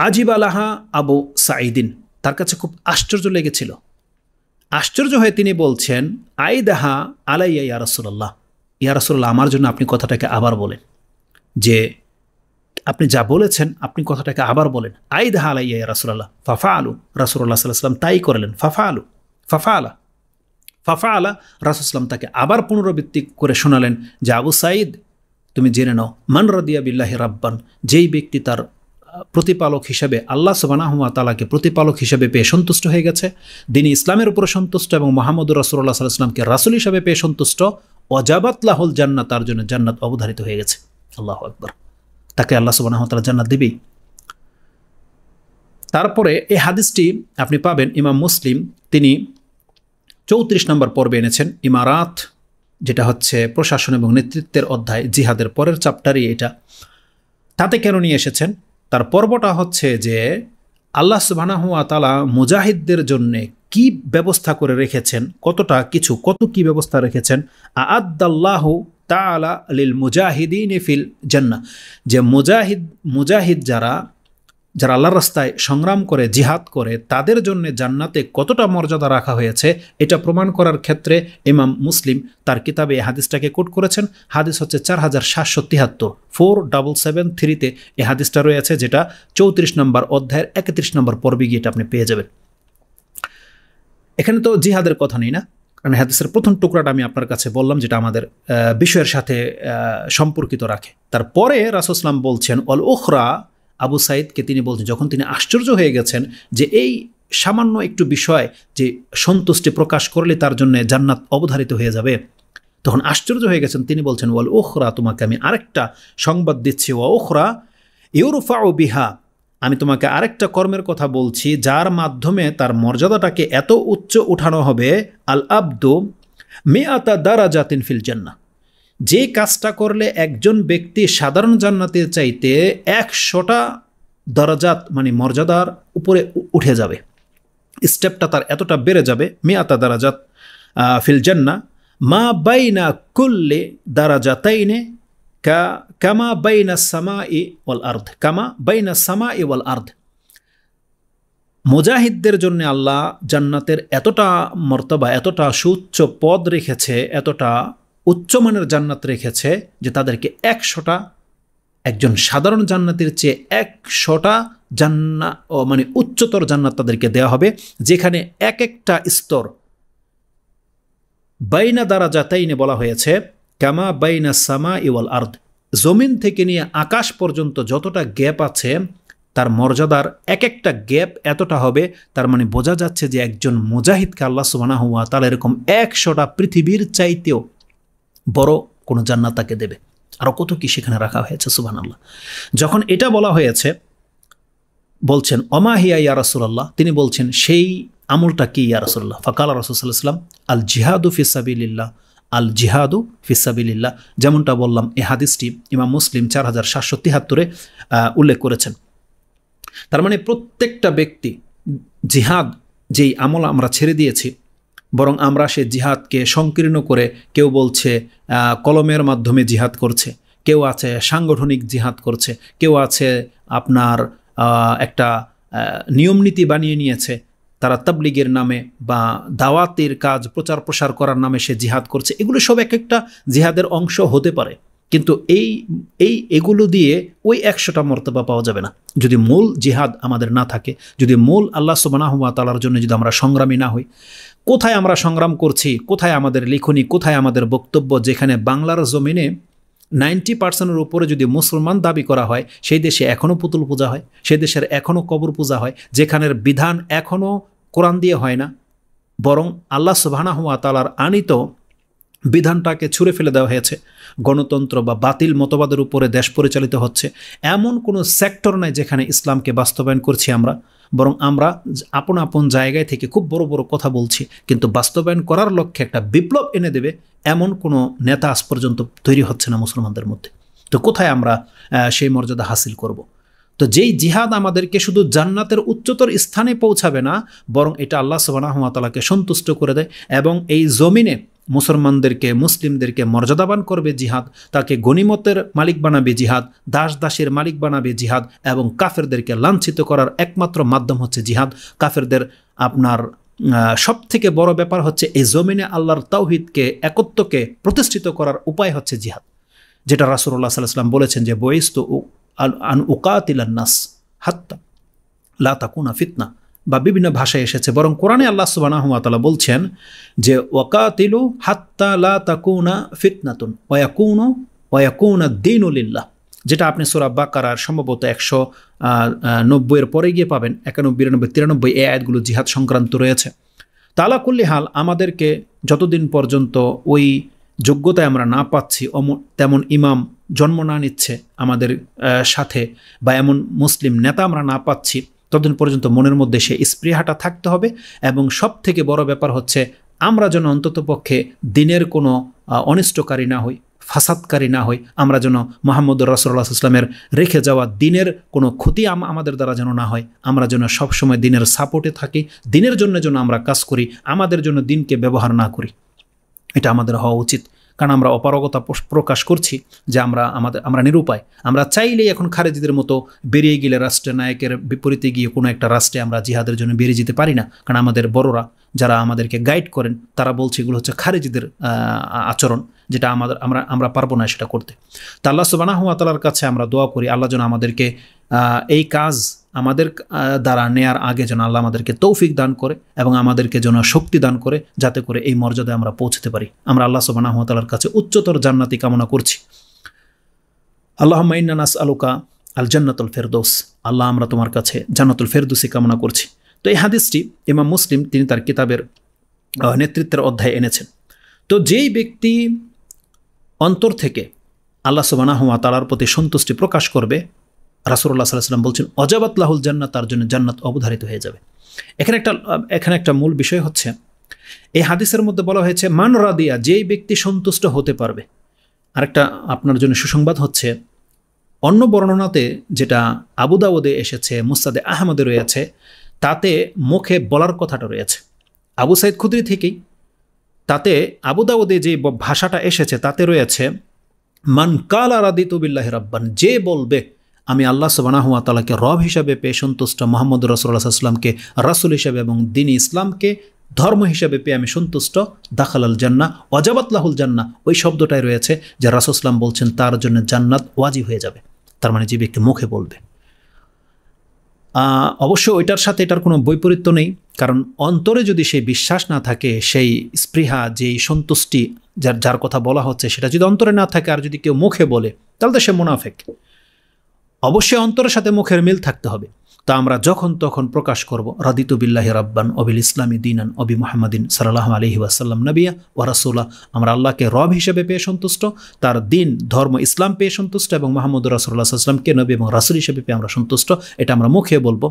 আজিব আলাহা আবু সাঈদিন তার কাছে খুব আশ্চর্য লেগেছিল আশ্চর্য হয়ে তিনি বলছেন আই দাহা আলাইয়া ইয়ারসুল্লাহ ইয়ারসুল্লাহ আমার জন্য আপনি কথাটাকে আবার বলেন যে আপনি যা বলেছেন আপনি কথাটাকে আবার বলেন আই দাহা আলাইয়া ইয়ারসুল্লাহ ফাফা আলু রাসুল্লাহ সাল্লাম তাই করলেন ফাফা আলু ফাফা আলা ফাফা আলা রাসুসলাম তাকে আবার পুনরাবৃত্তি করে শোনালেন যে আবু সাইদ তুমি জেনে নাও মান রদিয়া বিল্লাহি রাব্বান যেই ব্যক্তি তার প্রতিপালক হিসাবে আল্লাহ সুবানাহুয়া তালাকে প্রতিপালক হিসাবে পেয়ে সন্তুষ্ট হয়ে গেছে দিনী ইসলামের উপরে সন্তুষ্ট এবং মোহাম্মদুর রাসুল্লাহ সাল্লাহ ইসলামকে রাসুল হিসাবে পেয়ে সন্তুষ্ট অজাবাত লাহুল জান্নাত তার জন্য জান্নাত অবধারিত হয়ে গেছে আল্লাহ আকবর তাকে আল্লাহ সুবানাহতালা জান্নাত দিবেই তারপরে এই হাদিসটি আপনি পাবেন ইমাম মুসলিম তিনি চৌত্রিশ নম্বর পর্বে এনেছেন ইমারাত যেটা হচ্ছে প্রশাসন এবং নেতৃত্বের অধ্যায় জিহাদের পরের চ্যাপ্টারই এটা তাতে কেন নিয়ে এসেছেন তার পর্বটা হচ্ছে যে আল্লাহ সুবাহানাহুয়া তালা মুজাহিদদের জন্যে কি ব্যবস্থা করে রেখেছেন কতটা কিছু কত কি ব্যবস্থা রেখেছেন আদাল্লাহু তালা লিল মুজাহিদিন ফিল জান্না যে মুজাহিদ মুজাহিদ যারা যারা আল্লাহর রাস্তায় সংগ্রাম করে জিহাদ করে তাদের জন্য জান্নাতে কতটা মর্যাদা রাখা হয়েছে এটা প্রমাণ করার ক্ষেত্রে ইমাম মুসলিম তার কিতাবে এই হাদিসটাকে কোট করেছেন হাদিস হচ্ছে চার হাজার সাতশো তিয়াত্তর ফোর ডাবল সেভেন থ্রিতে এ হাদিসটা রয়েছে যেটা চৌত্রিশ নম্বর অধ্যায়ের একত্রিশ নম্বর পর্বে গিয়ে এটা আপনি পেয়ে যাবেন এখানে তো জিহাদের কথা নেই না কারণ হাদিসের প্রথম টুকরাটা আমি আপনার কাছে বললাম যেটা আমাদের বিষয়ের সাথে সম্পর্কিত রাখে তারপরে রাসুসলাম বলছেন অল ওখরা আবু সাইদকে তিনি বলছেন যখন তিনি আশ্চর্য হয়ে গেছেন যে এই সামান্য একটু বিষয় যে সন্তুষ্টি প্রকাশ করলে তার জন্য জান্নাত অবধারিত হয়ে যাবে তখন আশ্চর্য হয়ে গেছেন তিনি বলছেন ওয়াল ওখরা তোমাকে আমি আরেকটা সংবাদ দিচ্ছি ওয়া ওখরা ইউরোফা ও বিহা আমি তোমাকে আরেকটা কর্মের কথা বলছি যার মাধ্যমে তার মর্যাদাটাকে এত উচ্চ উঠানো হবে আল আব্দু আতা দারা জাতিন ফিল জান্না যে কাজটা করলে একজন ব্যক্তি সাধারণ জান্নাতের চাইতে একশোটা দরজাত মানে মর্যাদার উপরে উঠে যাবে স্টেপটা তার এতটা বেড়ে যাবে মেয়াতা দারাজাত ফিলজান্না মা বাইনা কুল্লে দারাজাতাইনে কা কামা বাইনা সামা ই ওয়াল আর্ধ কামা বাইনা সামা ই ওয়াল আর্ধ মুজাহিদদের জন্য আল্লাহ জান্নাতের এতটা মর্তবা এতটা সুচ্চ পদ রেখেছে এতটা উচ্চমানের জান্নাত রেখেছে যে তাদেরকে একশোটা একজন সাধারণ জান্নাতের চেয়ে একশোটা জান্না মানে উচ্চতর জান্নাত তাদেরকে দেওয়া হবে যেখানে এক একটা স্তর বাইনা দ্বারা যাতাইনে বলা হয়েছে কামা বাইনা সামা ইওয়াল আর্দ জমিন থেকে নিয়ে আকাশ পর্যন্ত যতটা গ্যাপ আছে তার মর্যাদার এক একটা গ্যাপ এতটা হবে তার মানে বোঝা যাচ্ছে যে একজন মুজাহিদকে আল্লাহ সুবানাহুয়া তাহলে এরকম একশোটা পৃথিবীর চাইতেও বড় কোনো জান্নাত তাকে দেবে আরও কত কি সেখানে রাখা হয়েছে সুবহান আল্লাহ যখন এটা বলা হয়েছে বলছেন অমা হিয়া ইয়া রাসুল্লাহ তিনি বলছেন সেই আমলটা কি ইয়া রাসুল্লাহ ফাকাল রাসুসাল্লাম আল জিহাদু ফিসাবিল্লাহ আল জিহাদু ফিসাবিল্লাহ যেমনটা বললাম এ হাদিসটি ইমাম মুসলিম চার হাজার সাতশো তিহাত্তরে উল্লেখ করেছেন তার মানে প্রত্যেকটা ব্যক্তি জিহাদ যেই আমল আমরা ছেড়ে দিয়েছি বরং আমরা সে জিহাদকে সংকীর্ণ করে কেউ বলছে কলমের মাধ্যমে জিহাদ করছে কেউ আছে সাংগঠনিক জিহাদ করছে কেউ আছে আপনার একটা নিয়মনীতি বানিয়ে নিয়েছে তারা তাবলিগের নামে বা দাওয়াতের কাজ প্রচার প্রসার করার নামে সে জিহাদ করছে এগুলো সব এক একটা জিহাদের অংশ হতে পারে কিন্তু এই এই এগুলো দিয়ে ওই একশোটা মর্তবা পাওয়া যাবে না যদি মূল জিহাদ আমাদের না থাকে যদি মূল আল্লাহ সুবানাহুয়া তালার জন্য যদি আমরা সংগ্রামী না হই কোথায় আমরা সংগ্রাম করছি কোথায় আমাদের লিখনি কোথায় আমাদের বক্তব্য যেখানে বাংলার জমিনে নাইনটি পার্সেন্টের উপরে যদি মুসলমান দাবি করা হয় সেই দেশে এখনও পুতুল পূজা হয় সেই দেশের এখনও কবর পূজা হয় যেখানের বিধান এখনও কোরআন দিয়ে হয় না বরং আল্লাহ সুবাহানা হুয়া তালার আনিত বিধানটাকে ছুঁড়ে ফেলে দেওয়া হয়েছে গণতন্ত্র বা বাতিল মতবাদের উপরে দেশ পরিচালিত হচ্ছে এমন কোনো সেক্টর নাই যেখানে ইসলামকে বাস্তবায়ন করছি আমরা বরং আমরা আপন আপন জায়গায় থেকে খুব বড় বড় কথা বলছি কিন্তু বাস্তবায়ন করার লক্ষ্যে একটা বিপ্লব এনে দেবে এমন কোনো নেতা আজ পর্যন্ত তৈরি হচ্ছে না মুসলমানদের মধ্যে তো কোথায় আমরা সেই মর্যাদা হাসিল করব। তো যেই জিহাদ আমাদেরকে শুধু জান্নাতের উচ্চতর স্থানে পৌঁছাবে না বরং এটা আল্লাহ সুবাহ সন্তুষ্ট করে দেয় এবং এই জমিনে মুসলমানদেরকে মুসলিমদেরকে মর্যাদাবান করবে জিহাদ তাকে গণিমতের মালিক বানাবে জিহাদ দাস দাসের মালিক বানাবে জিহাদ এবং কাফেরদেরকে লাঞ্ছিত করার একমাত্র মাধ্যম হচ্ছে জিহাদ কাফেরদের আপনার সব থেকে বড় ব্যাপার হচ্ছে এই জমিনে আল্লাহর তাওহিদকে একত্বকে প্রতিষ্ঠিত করার উপায় হচ্ছে জিহাদ যেটা রাসুল্লাহ সাল্লাহাম বলেছেন যে বয়েস্ত আন উকাতিলান্নাস হাত্তা লা ফিতনা বা বিভিন্ন ভাষায় এসেছে বরং কোরআনে আল্লাহ সুবানাহমাতালা বলছেন যে ওয়াকাতিলু হাত্তা লা তাকুনা ফিতনাতুন ওয়াকুনু ওয়াকুনা দিনুলিল্লাহ যেটা আপনি সোরা বাকারার সম্ভবত একশো নব্বইয়ের পরে গিয়ে পাবেন একানব্বই বিরানব্বই তিরানব্বই এ আয়াতগুলো জিহাদ সংক্রান্ত রয়েছে কুল্লি হাল আমাদেরকে যতদিন পর্যন্ত ওই যোগ্যতায় আমরা না পাচ্ছি অম তেমন ইমাম জন্ম না নিচ্ছে আমাদের সাথে বা এমন মুসলিম নেতা আমরা না পাচ্ছি ততদিন পর্যন্ত মনের মধ্যে সে স্পৃহাটা থাকতে হবে এবং সব থেকে বড় ব্যাপার হচ্ছে আমরা যেন অন্তত পক্ষে দিনের কোনো অনিষ্টকারী না হই ফাসাদকারী না হই আমরা যেন মোহাম্মদ রাসুল্লাহ ইসলামের রেখে যাওয়া দিনের কোনো ক্ষতি আমাদের দ্বারা যেন না হয় আমরা যেন সবসময় দিনের সাপোর্টে থাকি দিনের জন্য যেন আমরা কাজ করি আমাদের জন্য দিনকে ব্যবহার না করি এটা আমাদের হওয়া উচিত কারণ আমরা অপারগতা প্রকাশ করছি যে আমরা আমাদের আমরা নিরুপায় আমরা চাইলেই এখন খারেজিদের মতো বেরিয়ে গেলে রাষ্ট্রের নায়কের বিপরীতে গিয়ে কোনো একটা রাষ্ট্রে আমরা জিহাদের জন্য বেরিয়ে যেতে পারি না কারণ আমাদের বড়রা যারা আমাদেরকে গাইড করেন তারা বলছে এগুলো হচ্ছে খারেজিদের আচরণ যেটা আমাদের আমরা আমরা পারবো না সেটা করতে তা আল্লাহ সুবানাহুয়া আতালার কাছে আমরা দোয়া করি আল্লাহ যেন আমাদেরকে এই কাজ আমাদের দ্বারা নেয়ার আগে যেন আল্লাহ আমাদেরকে তৌফিক দান করে এবং আমাদেরকে যেন শক্তি দান করে যাতে করে এই মর্যাদায় আমরা পৌঁছতে পারি আমরা আল্লাহ আহমতালার কাছে উচ্চতর জান্নাতি কামনা করছি আল্লাহ মাইনানাস আলুকা আল জান্নাতুল ফেরদৌস আল্লাহ আমরা তোমার কাছে জান্নাতুল ফেরদোসি কামনা করছি তো এই হাদিসটি ইমাম মুসলিম তিনি তার কিতাবের নেতৃত্বের অধ্যায় এনেছেন তো যেই ব্যক্তি অন্তর থেকে আল্লাহ সুবানাহমা তালার প্রতি সন্তুষ্টি প্রকাশ করবে রাসুল্লাহ সাল্লাম বলছেন অজাবাত লাহুল জান্নাত তার জন্য জান্নাত অবধারিত হয়ে যাবে এখানে একটা এখানে একটা মূল বিষয় হচ্ছে এই হাদিসের মধ্যে বলা হয়েছে মান রাদিয়া যেই ব্যক্তি সন্তুষ্ট হতে পারবে আরেকটা আপনার জন্য সুসংবাদ হচ্ছে অন্য বর্ণনাতে যেটা আবুদাউদে এসেছে মুস্তাদে আহমদে রয়েছে তাতে মুখে বলার কথাটা রয়েছে আবু সাইদ খুদ্রি থেকেই তাতে আবুদাউদে যে ভাষাটা এসেছে তাতে রয়েছে মান কাল আরাদিত বিল্লাহ রাব্বান যে বলবে আমি আল্লাহ সুবানাহুয়া তালাকে রব হিসাবে পেয়ে সন্তুষ্ট মোহাম্মদ রসুল্লাহ আসলামকে রাসুল হিসাবে এবং দিন ইসলামকে ধর্ম হিসাবে পেয়ে আমি সন্তুষ্ট দাখাল আল জান্না অজাবাতলাহুল জান্না ওই শব্দটাই রয়েছে যে রাসুসলাম বলছেন তার জন্য জান্নাত ওয়াজি হয়ে যাবে তার মানে যে ব্যক্তি মুখে বলবে অবশ্য ওইটার সাথে এটার কোনো বৈপরীত্য নেই কারণ অন্তরে যদি সেই বিশ্বাস না থাকে সেই স্পৃহা যেই সন্তুষ্টি যার যার কথা বলা হচ্ছে সেটা যদি অন্তরে না থাকে আর যদি কেউ মুখে বলে তাহলে তো সে মুনাফেক অবশ্যই অন্তরের সাথে মুখের মিল থাকতে হবে তা আমরা যখন তখন প্রকাশ করব রাদিতু বিল্লাহি রাব্বান অবিল ইসলামী দিনান অবি মোহাম্মদিন সাল্লাহ আলহি ওয়াসাল্লাম নবিয়া ওয়ারাসুল্লাহ আমরা আল্লাহকে রব হিসেবে পেয়ে সন্তুষ্ট তার দিন ধর্ম ইসলাম পেয়ে সন্তুষ্ট এবং মোহাম্মদ রাসুল্লাহ আসলামকে নবী এবং রাসুল হিসেবে পেয়ে আমরা সন্তুষ্ট এটা আমরা মুখে বলবো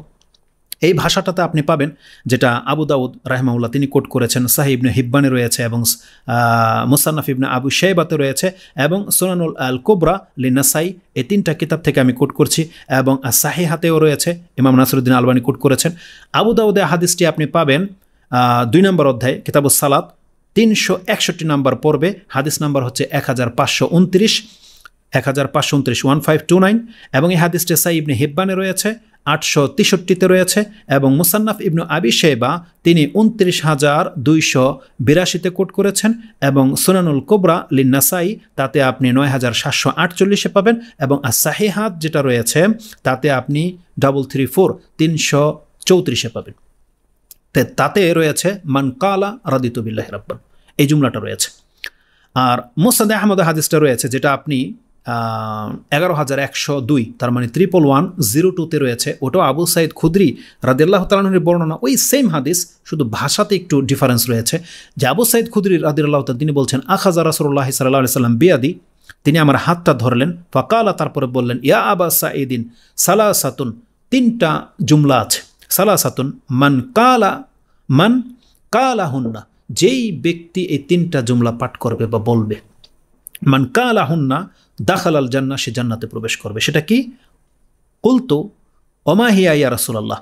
এই ভাষাটাতে আপনি পাবেন যেটা আবু দাউদ রাহেমাউল্লাহ তিনি কোট করেছেন সাহিবনে হিব্বানে রয়েছে এবং মুসান্নাফ ইবনে আবু শেবাতে রয়েছে এবং সোনানুল আল কোবরা লিনাসাই এই তিনটা কিতাব থেকে আমি কোট করছি এবং সাহে হাতেও রয়েছে ইমাম নাসরুদ্দিন আলবানি কোট করেছেন আবু দাউদে হাদিসটি আপনি পাবেন দুই নম্বর অধ্যায় কিতাবু সালাত তিনশো একষট্টি নম্বর পর্বে হাদিস নাম্বার হচ্ছে এক হাজার পাঁচশো উনত্রিশ এক হাজার পাঁচশো উনত্রিশ ওয়ান ফাইভ টু নাইন এবং এই হাদিসটি সাইবনে হিব্বানে রয়েছে আটশো তেষট্টিতে রয়েছে এবং মুসান্নাফ ইবনু আবি সেবা তিনি উনত্রিশ হাজার দুইশো বিরাশিতে কোট করেছেন এবং সোনানুল কোবরা লিন্নাসাই তাতে আপনি নয় হাজার সাতশো আটচল্লিশে পাবেন এবং সাহেহাত যেটা রয়েছে তাতে আপনি ডাবল থ্রি ফোর তিনশো চৌত্রিশে পাবেন তাতে রয়েছে মানকালা রাদিতুবিল্লাহ রাব্বান এই জুমলাটা রয়েছে আর মোসাদে আহমদ হাদিসটা রয়েছে যেটা আপনি এগারো হাজার একশো দুই তার মানে ত্রিপল ওয়ান জিরো টুতে রয়েছে ওটাও আবু সাইদ খুদ্রি রাদিল্লাহ তালাহের বর্ণনা ওই সেম হাদিস শুধু ভাষাতে একটু ডিফারেন্স রয়েছে যে আবু সাইদ খুদ্রি রাদিল্লাহ তিনি বলছেন আখ হাজার রাসুল্লাহ সাল্লাহ সাল্লাম বিয়াদি তিনি আমার হাতটা ধরলেন ফকালা তারপরে বললেন ইয়া আবা সাঈদিন সালা সাতুন তিনটা জুমলা আছে সালা সাতুন মান কালা মান হুন্না যেই ব্যক্তি এই তিনটা জুমলা পাঠ করবে বা বলবে মান হুন্না দাখাল আল জান্না সে জান্নাতে প্রবেশ করবে সেটা কি কুলতু অমাহিয়া ইয়া রাসুলাল্লাহ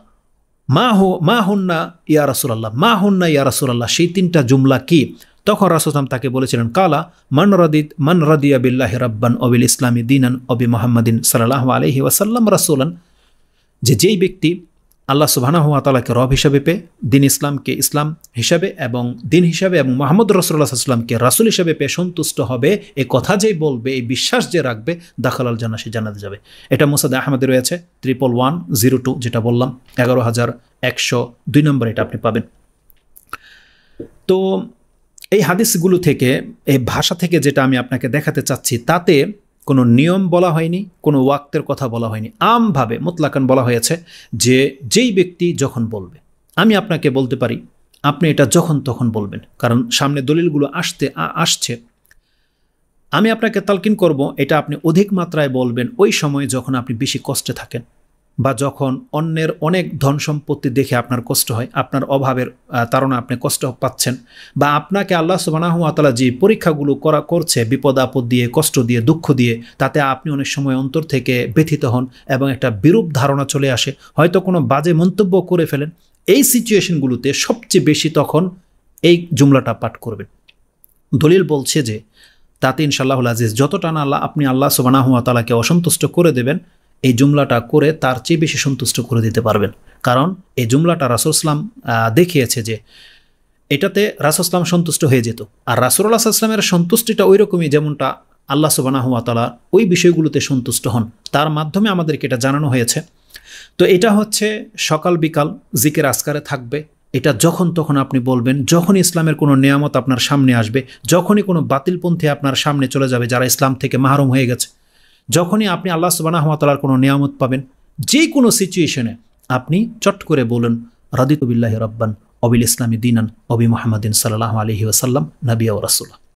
মা হো মা হন্না ইয়া রাসুলাল্লাহ মা হন্না ইয়া রাসুলাল্লাহ সেই তিনটা জুমলা কি তখন রাসুলাম তাকে বলেছিলেন কালা মান রদিত মান রদিয়া বিল্লাহ রব্বান অবিল ইসলামী দিনান অবি মোহাম্মদিন সাল্লাহ আলহি ওয়াসাল্লাম রাসুলান যে যেই ব্যক্তি আল্লাহ সুবাহানা তালাকে রব হিসাবে পেয়ে দিন ইসলামকে ইসলাম হিসাবে এবং দিন হিসাবে এবং মোহাম্মদ রসুল্লাহ ইসলামকে রাসুল হিসাবে পেয়ে সন্তুষ্ট হবে এ কথা যেই বলবে এই বিশ্বাস যে রাখবে দাখাল আল জানা সে জানাতে যাবে এটা মোসাদ আহমেদে রয়েছে ত্রিপল ওয়ান জিরো টু যেটা বললাম এগারো হাজার একশো দুই নম্বর এটা আপনি পাবেন তো এই হাদিসগুলো থেকে এই ভাষা থেকে যেটা আমি আপনাকে দেখাতে চাচ্ছি তাতে কোনো নিয়ম বলা হয়নি কোনো ওয়াক্তের কথা বলা হয়নি আমভাবে মোতলাকান বলা হয়েছে যে যেই ব্যক্তি যখন বলবে আমি আপনাকে বলতে পারি আপনি এটা যখন তখন বলবেন কারণ সামনে দলিলগুলো আসতে আসছে আমি আপনাকে তালকিন করব এটা আপনি অধিক মাত্রায় বলবেন ওই সময়ে যখন আপনি বেশি কষ্টে থাকেন বা যখন অন্যের অনেক ধন সম্পত্তি দেখে আপনার কষ্ট হয় আপনার অভাবের তারণা আপনি কষ্ট পাচ্ছেন বা আপনাকে আল্লাহ সুবানাহতালা যে পরীক্ষাগুলো করা করছে বিপদ আপদ দিয়ে কষ্ট দিয়ে দুঃখ দিয়ে তাতে আপনি অনেক সময় অন্তর থেকে ব্যথিত হন এবং একটা বিরূপ ধারণা চলে আসে হয়তো কোনো বাজে মন্তব্য করে ফেলেন এই সিচুয়েশনগুলোতে সবচেয়ে বেশি তখন এই জুমলাটা পাঠ করবেন দলিল বলছে যে তাতে ইনশাল্লাহ আজিজ যতটা না আল্লাহ আপনি আল্লাহ সুবানাহুয়া তালাকে অসন্তুষ্ট করে দেবেন এই জুমলাটা করে তার চেয়ে বেশি সন্তুষ্ট করে দিতে পারবেন কারণ এই জুমলাটা রাসুলসলাম দেখিয়েছে যে এটাতে রাসুসলাম সন্তুষ্ট হয়ে যেত আর রাসুল্লাহ আসলামের সন্তুষ্টিটা ওই রকমই যেমনটা আল্লাহ সুবানাহুয়াতালা ওই বিষয়গুলোতে সন্তুষ্ট হন তার মাধ্যমে আমাদেরকে এটা জানানো হয়েছে তো এটা হচ্ছে সকাল বিকাল জিকের আসকারে থাকবে এটা যখন তখন আপনি বলবেন যখন ইসলামের কোনো নিয়ামত আপনার সামনে আসবে যখনই কোনো বাতিলপন্থী আপনার সামনে চলে যাবে যারা ইসলাম থেকে মাহরুম হয়ে গেছে যখনই আপনি আল্লাহ সুবানাহমতালার কোনো নিয়ামত পাবেন যে কোনো সিচুয়েশনে আপনি চট করে বলুন রাদিতুবিল্লাহ রব্বান অবিল ইসলামী দিনান অবি মোহাম্মদিন সাল্লাহ আলহি ওসাল্লাম নবিয়া ও রাসুল্লাহ